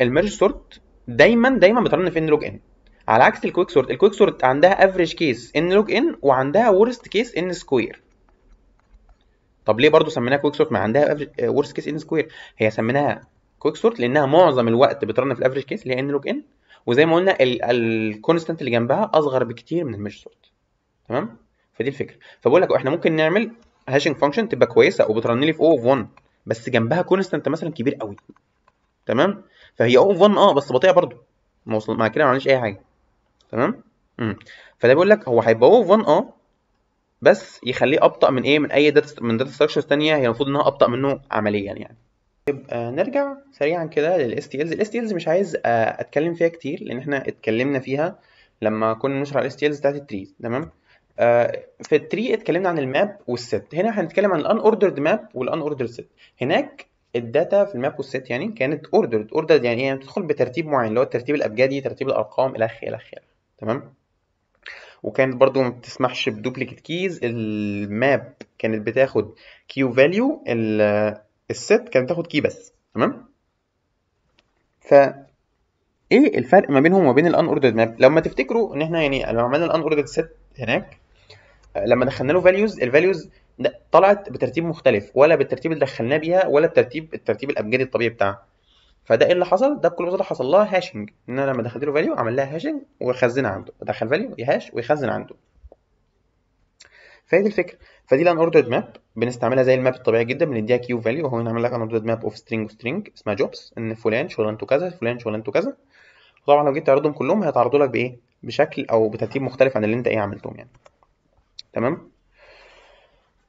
الميرج سورت دايما دايما بترن في ان لوج ان على عكس الكويك سورت الكويك سورت عندها افريج كيس ان لوج ان وعندها ورست كيس ان سكوير طب ليه برضو سميناها كويك سورت ما عندها ورست كيس ان سكوير هي سميناها كويك سورت لانها معظم الوقت بترن في الافريج كيس اللي هي ان لوج ان وزي ما قلنا الكونستنت اللي جنبها اصغر بكتير من الميجر سورت تمام فدي الفكره فبقول لك احنا ممكن نعمل هاشنج فانكشن تبقى كويسه وبترن لي في او اوف 1 بس جنبها كونستنت مثلا كبير قوي تمام فهي او اوف 1 اه بس بطيئه برضو ما وصل مع كده ما عملناش اي حاجه تمام امم فده بيقول لك هو هيبقى او اوف 1 اه بس يخليه ابطا من ايه من اي داتا من داتا ستراكشرز ثانيه هي المفروض انها ابطا منه عمليا يعني يبقى آه، نرجع سريعا كده للاس تي الز الاس تي الز مش عايز آه، اتكلم فيها كتير لان احنا اتكلمنا فيها لما كنا بنشرح الاس تي الز بتاعت التريز تمام آه، في التري اتكلمنا عن الماب والست هنا هنتكلم عن الان اوردرد ماب والان اوردرد ست هناك الداتا في الماب والست يعني كانت اوردرد اوردرد يعني ايه يعني بتدخل بترتيب معين اللي هو الترتيب الابجدي ترتيب الارقام الى اخره الى اخره تمام وكانت برضو ما بتسمحش بدوبليكيت كيز الماب كانت بتاخد كيو فاليو الست كانت بتاخد كي بس تمام ف ايه الفرق ما بينهم وما بين الان اوردرد ماب لما تفتكروا ان احنا يعني لما عملنا الان اوردرد ست هناك آه، لما دخلنا له فاليوز الفاليوز طلعت بترتيب مختلف ولا بالترتيب اللي دخلناه بيها ولا بترتيب الترتيب الابجدي الطبيعي بتاعها فده ايه اللي حصل ده بكل بساطه حصل لها هاشنج ان انا لما دخلت له فاليو عمل لها هاشنج وخزنها عنده دخل فاليو يهاش ويخزن عنده فهي دي الفكره فدي لان اوردرد ماب بنستعملها زي الماب الطبيعي جدا بنديها كيو فاليو وهو هنا لك ان اوردرد ماب اوف سترينج وسترينج اسمها جوبس ان فلان شغلانته كذا فلان شغلانته كذا طبعا لو جيت تعرضهم كلهم هيتعرضوا لك بايه بشكل او بترتيب مختلف عن اللي انت ايه عملتهم يعني تمام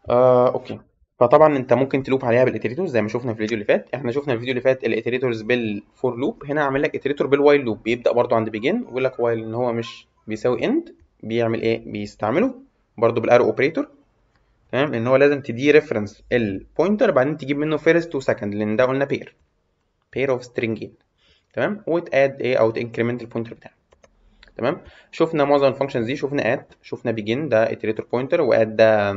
آه، اوكي فطبعا انت ممكن تلوب عليها بالاتريتورز زي ما شفنا في الفيديو اللي فات احنا شفنا الفيديو اللي فات الاتريتورز بالفور لوب هنا هعمل لك اتريتور بالوايل لوب بيبدا برضو عند بيجن ويقول لك وايل ان هو مش بيساوي اند بيعمل ايه بيستعمله برضو بالارو اوبريتور تمام ان هو لازم تديه ريفرنس البوينتر بعدين تجيب منه فيرست وسكند لان ده قلنا بير بير اوف سترينجين تمام وتاد ايه او تانكريمنت البوينتر بتاعك تمام شفنا معظم الفانكشنز دي شفنا اد شفنا بيجن ده اتريتور بوينتر واد ده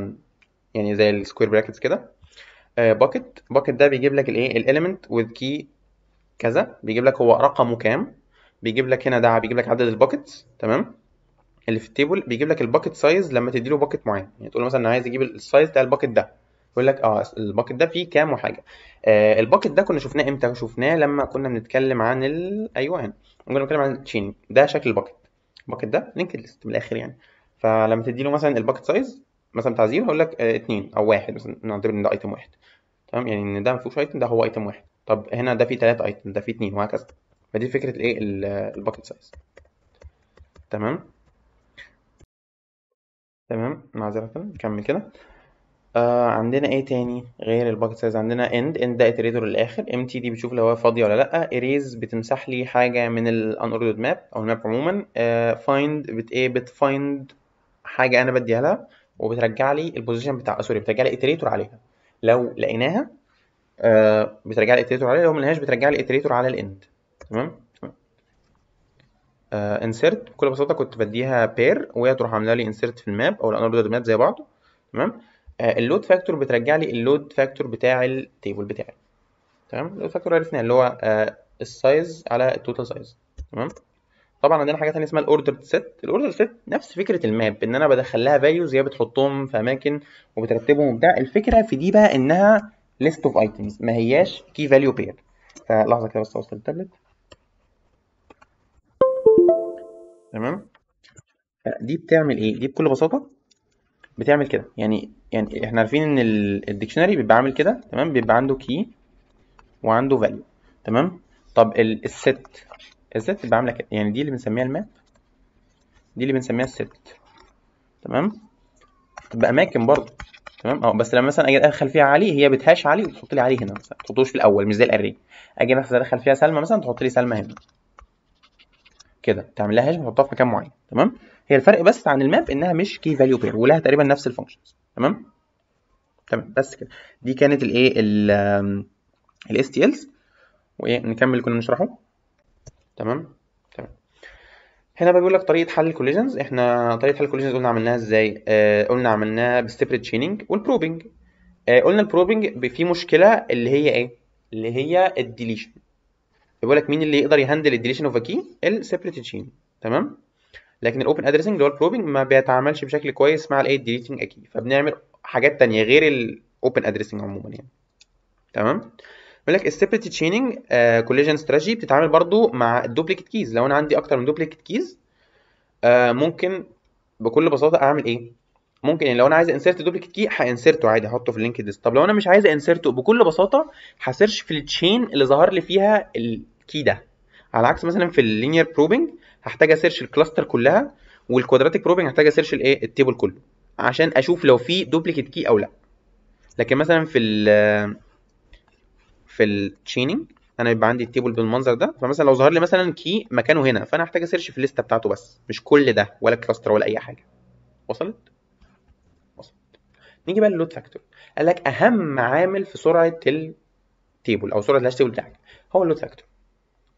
يعني زي السكوير براكتس كده باكت آه، باكت ده بيجيب لك الايه الاليمنت وذ كي كذا بيجيب لك هو رقمه كام بيجيب لك هنا ده بيجيب لك عدد الباكتس تمام اللي في التيبل بيجيب لك الباكت سايز لما تديله باكت معين يعني تقول مثلا انا عايز اجيب السايز بتاع الباكت ده يقول لك اه الباكت ده فيه كام وحاجه آه الباكت ده كنا شفناه امتى شفناه لما كنا بنتكلم عن ال... ايوه هنا كنا بنتكلم عن التشين ده شكل الباكت الباكت ده لينكد ليست من الاخر يعني فلما تديله مثلا الباكت سايز مثلا بتاع زيرو هقول لك آه، اتنين او واحد مثلا نعتبر ان ده ايتم واحد تمام يعني ان ده ما فيهوش ايتم ده هو ايتم واحد طب هنا ده فيه تلاتة ايتم ده فيه اتنين وهكذا فدي فكره الايه الباكت سايز تمام تمام معذرة نكمل كده آه عندنا ايه تاني غير الباكت سايز عندنا اند اند ده اتريتور للاخر ام تي دي بتشوف لو هو فاضيه ولا لا اريز بتمسح لي حاجه من الان اوردد ماب او الماب عموما فايند آه بت ايه بتفايند حاجه انا بديها لها وبترجع لي البوزيشن بتاع سوري بترجع لي اتريتور عليها لو لقيناها آه بترجع لي اتريتور عليها لو ما لقيناهاش بترجع لي اتريتور على الاند تمام انسيرت آه، بكل بساطه كنت بديها بير وهي تروح عامله لي انسرت في الماب او الانورد ماب زي بعض تمام آه، اللود فاكتور بترجع لي اللود فاكتور بتاع التيبل بتاعي تمام اللود فاكتور عرفناه اللي هو آه، السايز على التوتال سايز تمام طبعا عندنا حاجه ثانيه اسمها الاوردر سيت الاوردر سيت نفس فكره الماب ان انا بدخل لها فاليوز هي بتحطهم في اماكن وبترتبهم وبتاع الفكره في دي بقى انها ليست اوف ايتمز ما هياش كي فاليو بير فلحظه كده بس اوصل التابلت تمام دي بتعمل ايه دي بكل بساطه بتعمل كده يعني يعني احنا عارفين ان الديكشنري بيبقى عامل كده تمام بيبقى عنده كي وعنده فاليو تمام طب الست الزد تبقى عامله كده يعني دي اللي بنسميها الماب دي اللي بنسميها الست تمام تبقى اماكن برضه تمام اه بس لما مثلا اجي ادخل فيها علي هي بتهاش علي وتحط لي علي هنا مثلا ما تحطوش في الاول مش زي الاري اجي مثلا ادخل فيها سلمى مثلا تحط لي سلمى هنا كده تعمل لها هاش وتحطها في مكان معين تمام هي الفرق بس عن الماب انها مش كي فاليو بير ولها تقريبا نفس الفانكشنز تمام تمام بس كده دي كانت الايه الاس تي الز اللي كنا بنشرحه تمام تمام هنا بقى بيقول لك طريقه حل الكوليجنز احنا طريقه حل الكوليجنز قلنا عملناها ازاي آه قلنا عملناها بستيبريت تشيننج والبروبنج آه قلنا البروبنج في مشكله اللي هي ايه اللي هي الديليشن بيقول لك مين اللي يقدر يهندل الديليشن اوف كي السيبريت تشين تمام لكن الاوبن ادريسنج اللي هو البروبنج ما بيتعاملش بشكل كويس مع الايه ديليتنج اكيد فبنعمل حاجات تانية غير الاوبن ادريسنج عموما يعني تمام بيقول لك السيبريت تشيننج كوليجن آه، استراتيجي بتتعامل برضو مع الدوبليكيت كيز لو انا عندي اكتر من دوبليكيت كيز آه، ممكن بكل بساطه اعمل ايه ممكن يعني لو انا عايز انسرت دوبليكيت كي هانسرته عادي احطه في اللينك ديست طب لو انا مش عايز انسرته بكل بساطه هسيرش في التشين اللي ظهر لي فيها الكي ده على عكس مثلا في اللينير بروبنج هحتاج اسيرش الكلاستر كلها والكوادراتيك بروبنج هحتاج اسيرش الايه التيبل كله عشان اشوف لو في دوبليكيت كي او لا لكن مثلا في في التشيننج انا يبقى عندي التيبل بالمنظر ده فمثلا لو ظهر لي مثلا كي مكانه هنا فانا هحتاج اسيرش في الليسته بتاعته بس مش كل ده ولا كلاستر ولا اي حاجه وصلت نيجي بقى للود فاكتور قال لك اهم عامل في سرعه التيبل او سرعه الهاش تيبل بتاعك هو اللود فاكتور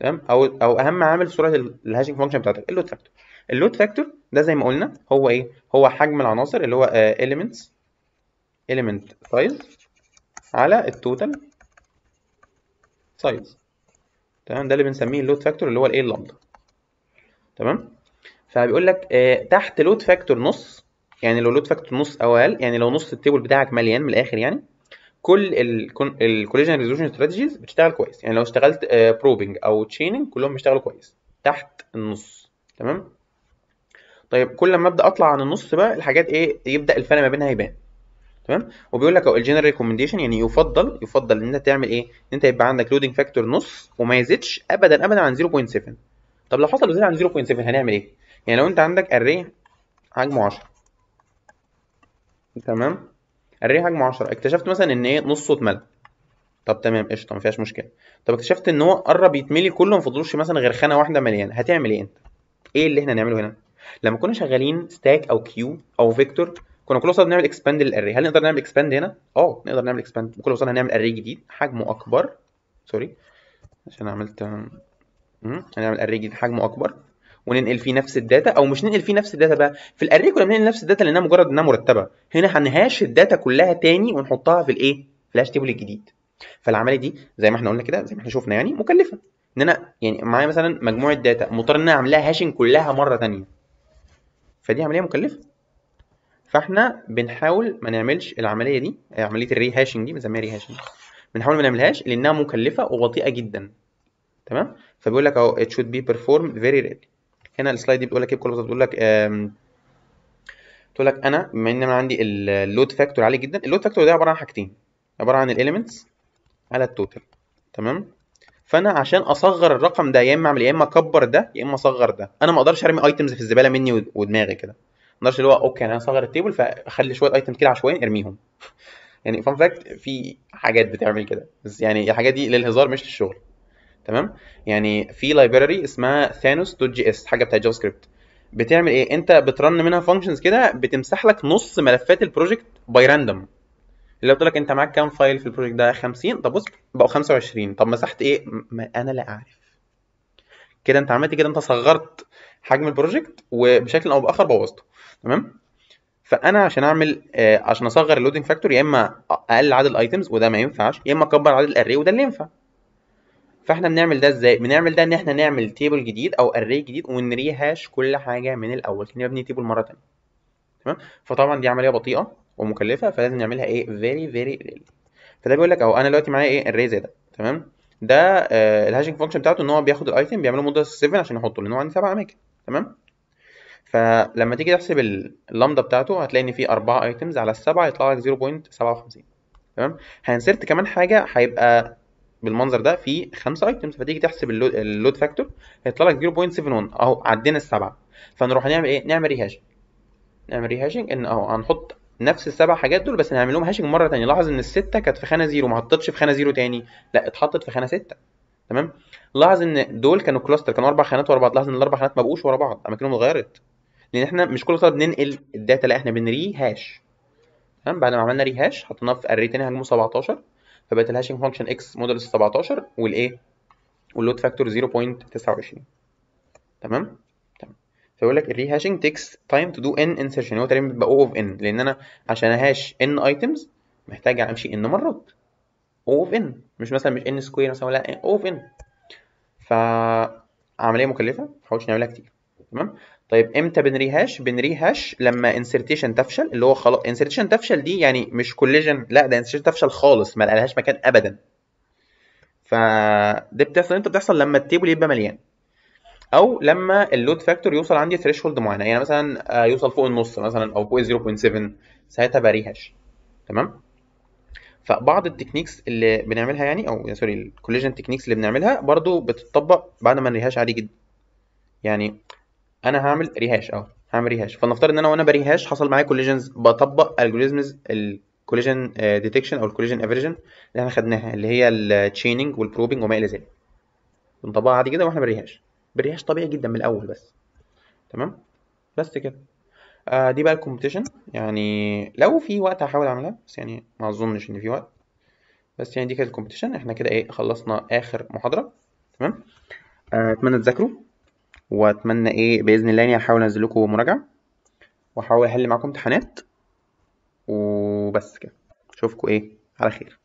تمام او او اهم عامل في سرعه الهاشنج فانكشن بتاعتك اللود فاكتور اللود فاكتور ده زي ما قلنا هو ايه هو حجم العناصر اللي هو آه، elements element سايز على التوتال سايز طيب. تمام ده اللي بنسميه اللود فاكتور اللي هو الايه اللامدا تمام فبيقول لك آه تحت لود فاكتور نص يعني لو لود فاكتور نص او اقل يعني لو نص التيبل بتاعك مليان من الاخر يعني كل الكوليجن ريزولوشن ستراتيجيز بتشتغل كويس يعني لو اشتغلت آه بروبنج او تشيننج كلهم بيشتغلوا كويس تحت النص تمام طيب كل ما ابدا اطلع عن النص بقى الحاجات ايه يبدا الفرق ما بينها يبان تمام وبيقول لك اهو الجنرال ريكومنديشن يعني يفضل يفضل ان انت تعمل ايه ان انت يبقى عندك لودنج فاكتور نص وما يزيدش ابدا ابدا عن 0.7 طب لو حصل وزاد عن 0.7 هنعمل ايه يعني لو انت عندك اري حجمه 10 تمام اري حجمه 10 اكتشفت مثلا ان ايه نصه اتملى طب تمام قشطه ما فيهاش مشكله طب اكتشفت ان هو قرب يتملي كله ما فضلوش مثلا غير خانه واحده مليانه هتعمل ايه انت ايه اللي احنا هنعمله هنا لما كنا شغالين ستاك او كيو او فيكتور كنا كل وصلنا بنعمل اكسباند للاري هل نقدر نعمل اكسباند هنا اه نقدر نعمل اكسباند كل وصلنا نعمل اري جديد حجمه اكبر سوري عشان عملت هنعمل اري جديد حجمه اكبر وننقل فيه نفس الداتا او مش ننقل فيه نفس الداتا بقى في الاري كنا بننقل نفس الداتا لانها مجرد انها مرتبه هنا هنهاش الداتا كلها تاني ونحطها في الايه فلاش تيبل الجديد فالعمليه دي زي ما احنا قلنا كده زي ما احنا شفنا يعني مكلفه ان انا يعني معايا مثلا مجموعه داتا مضطر ان انا اعمل لها هاشنج كلها مره ثانيه فدي عمليه مكلفه فاحنا بنحاول ما نعملش العمليه دي عمليه الري هاشنج دي بنسميها ري هاشنج بنحاول ما نعملهاش لانها مكلفه وبطيئه جدا تمام فبيقول لك اهو it should be performed very rarely هنا السلايد دي إيه؟ بتقول لك ايه بكل بساطه بتقول لك بتقول لك انا بما ان انا عندي اللود فاكتور عالي جدا اللود فاكتور ده عباره عن حاجتين عباره عن الاليمنتس على التوتال تمام فانا عشان اصغر الرقم ده يا اما اعمل يا اما اكبر ده يا اما اصغر ده انا ما اقدرش ارمي ايتمز في الزباله مني ودماغي كده نقدرش اللي هو اوكي انا هصغر التيبل فاخلي شويه ايتم كده عشوائيا ارميهم يعني فان فاكت في حاجات بتعمل كده بس يعني الحاجات دي للهزار مش للشغل تمام يعني في لايبراري اسمها ثانوس دوت جي اس حاجه بتاعت جافا سكريبت بتعمل ايه انت بترن منها فانكشنز كده بتمسح لك نص ملفات البروجكت باي راندوم اللي قلت لك انت معاك كام فايل في البروجكت ده 50 طب بص بقوا 25 طب مسحت ايه ما انا لا اعرف كده انت عملت كده انت صغرت حجم البروجكت وبشكل او باخر بوظته تمام فانا عشان اعمل آه عشان اصغر اللودنج فاكتور يا اما اقل عدد الايتمز وده ما ينفعش يا اما اكبر عدد الاري وده اللي ينفع فاحنا بنعمل ده ازاي بنعمل ده ان احنا نعمل تيبل جديد او اري جديد ونريهاش كل حاجه من الاول كنا بنبني تيبل مره ثانيه تمام فطبعا دي عمليه بطيئه ومكلفه فلازم نعملها ايه فيري فيري ريلي فده بيقول لك اهو انا دلوقتي معايا ايه الري زي ده تمام ده آه الهاشنج فانكشن بتاعته ان هو بياخد الايتم بيعمله مده 7 عشان يحطه لان هو عندي سبع اماكن تمام فلما تيجي تحسب اللامدا بتاعته هتلاقي ان في 4 ايتمز على السبعة يطلع لك 0.57 تمام هنسرت كمان حاجه هيبقى بالمنظر ده في 5 ايتمز فتيجي تحسب اللود فاكتور هيطلع لك 0.71 اهو عدينا السبعه فنروح نعمل ايه نعمل هاشنج نعمل ريهاشنج ان اهو هنحط نفس السبع حاجات دول بس هنعمل لهم هاشنج مره ثانيه لاحظ ان السته كانت في خانه زيرو ما حطتش في خانه زيرو ثاني لا اتحطت في خانه سته تمام لاحظ ان دول كانوا كلاستر كانوا اربع خانات ورا بعض لاحظ ان الاربع خانات ما بقوش ورا بعض اماكنهم اتغيرت لان احنا مش كل فتره بننقل الداتا لا احنا بنري هاش تمام بعد ما عملنا ري هاش حطيناه في اري تاني هنجيبه 17 فبقت الهاشنج فانكشن اكس مودلس 17 والايه واللود فاكتور 0.29 تمام تمام فيقول لك الري هاشنج تيكس تايم تو دو ان انسرشن هو تقريبا بيبقى او اوف ان لان انا عشان اهاش ان ايتمز محتاج امشي ان مرات او اوف ان مش مثلا مش ان سكوير مثلا ولا او اوف ان فعمليه مكلفه ما نعملها كتير تمام طيب امتى بنريهاش بنريهاش لما انسرتيشن تفشل اللي هو خلاص انسرتيشن تفشل دي يعني مش كوليجن لا ده انسرتيشن تفشل خالص ما لقالهاش مكان ابدا فدي بتحصل امتى بتحصل لما التيبل يبقى مليان او لما اللود فاكتور يوصل عندي ثريشولد معينه يعني مثلا آه، يوصل فوق النص مثلا او فوق 0.7 ساعتها بريهاش تمام فبعض التكنيكس اللي بنعملها يعني او سوري الكوليجن تكنيكس اللي بنعملها برضو بتطبق بعد ما نريهاش عادي جدا يعني انا هعمل ريهاش اهو هعمل ريهاش فنفترض ان انا وانا بريهاش حصل معايا كوليجنز بطبق الجوريزمز الكوليجن ديتكشن او الكوليجن افريجن اللي احنا خدناها اللي هي التشيننج والبروبنج وما الى ذلك بنطبقها عادي جدا واحنا بريهاش بريهاش طبيعي جدا من الاول بس تمام بس كده آه دي بقى الكومبيتيشن يعني لو في وقت هحاول اعملها بس يعني ما اظنش ان في وقت بس يعني دي كانت الكومبيتيشن احنا كده ايه خلصنا اخر محاضره تمام آه اتمنى تذاكروا واتمنى ايه باذن الله اني يعني هحاول انزل لكم مراجعه واحاول احل معاكم امتحانات وبس كده اشوفكم ايه على خير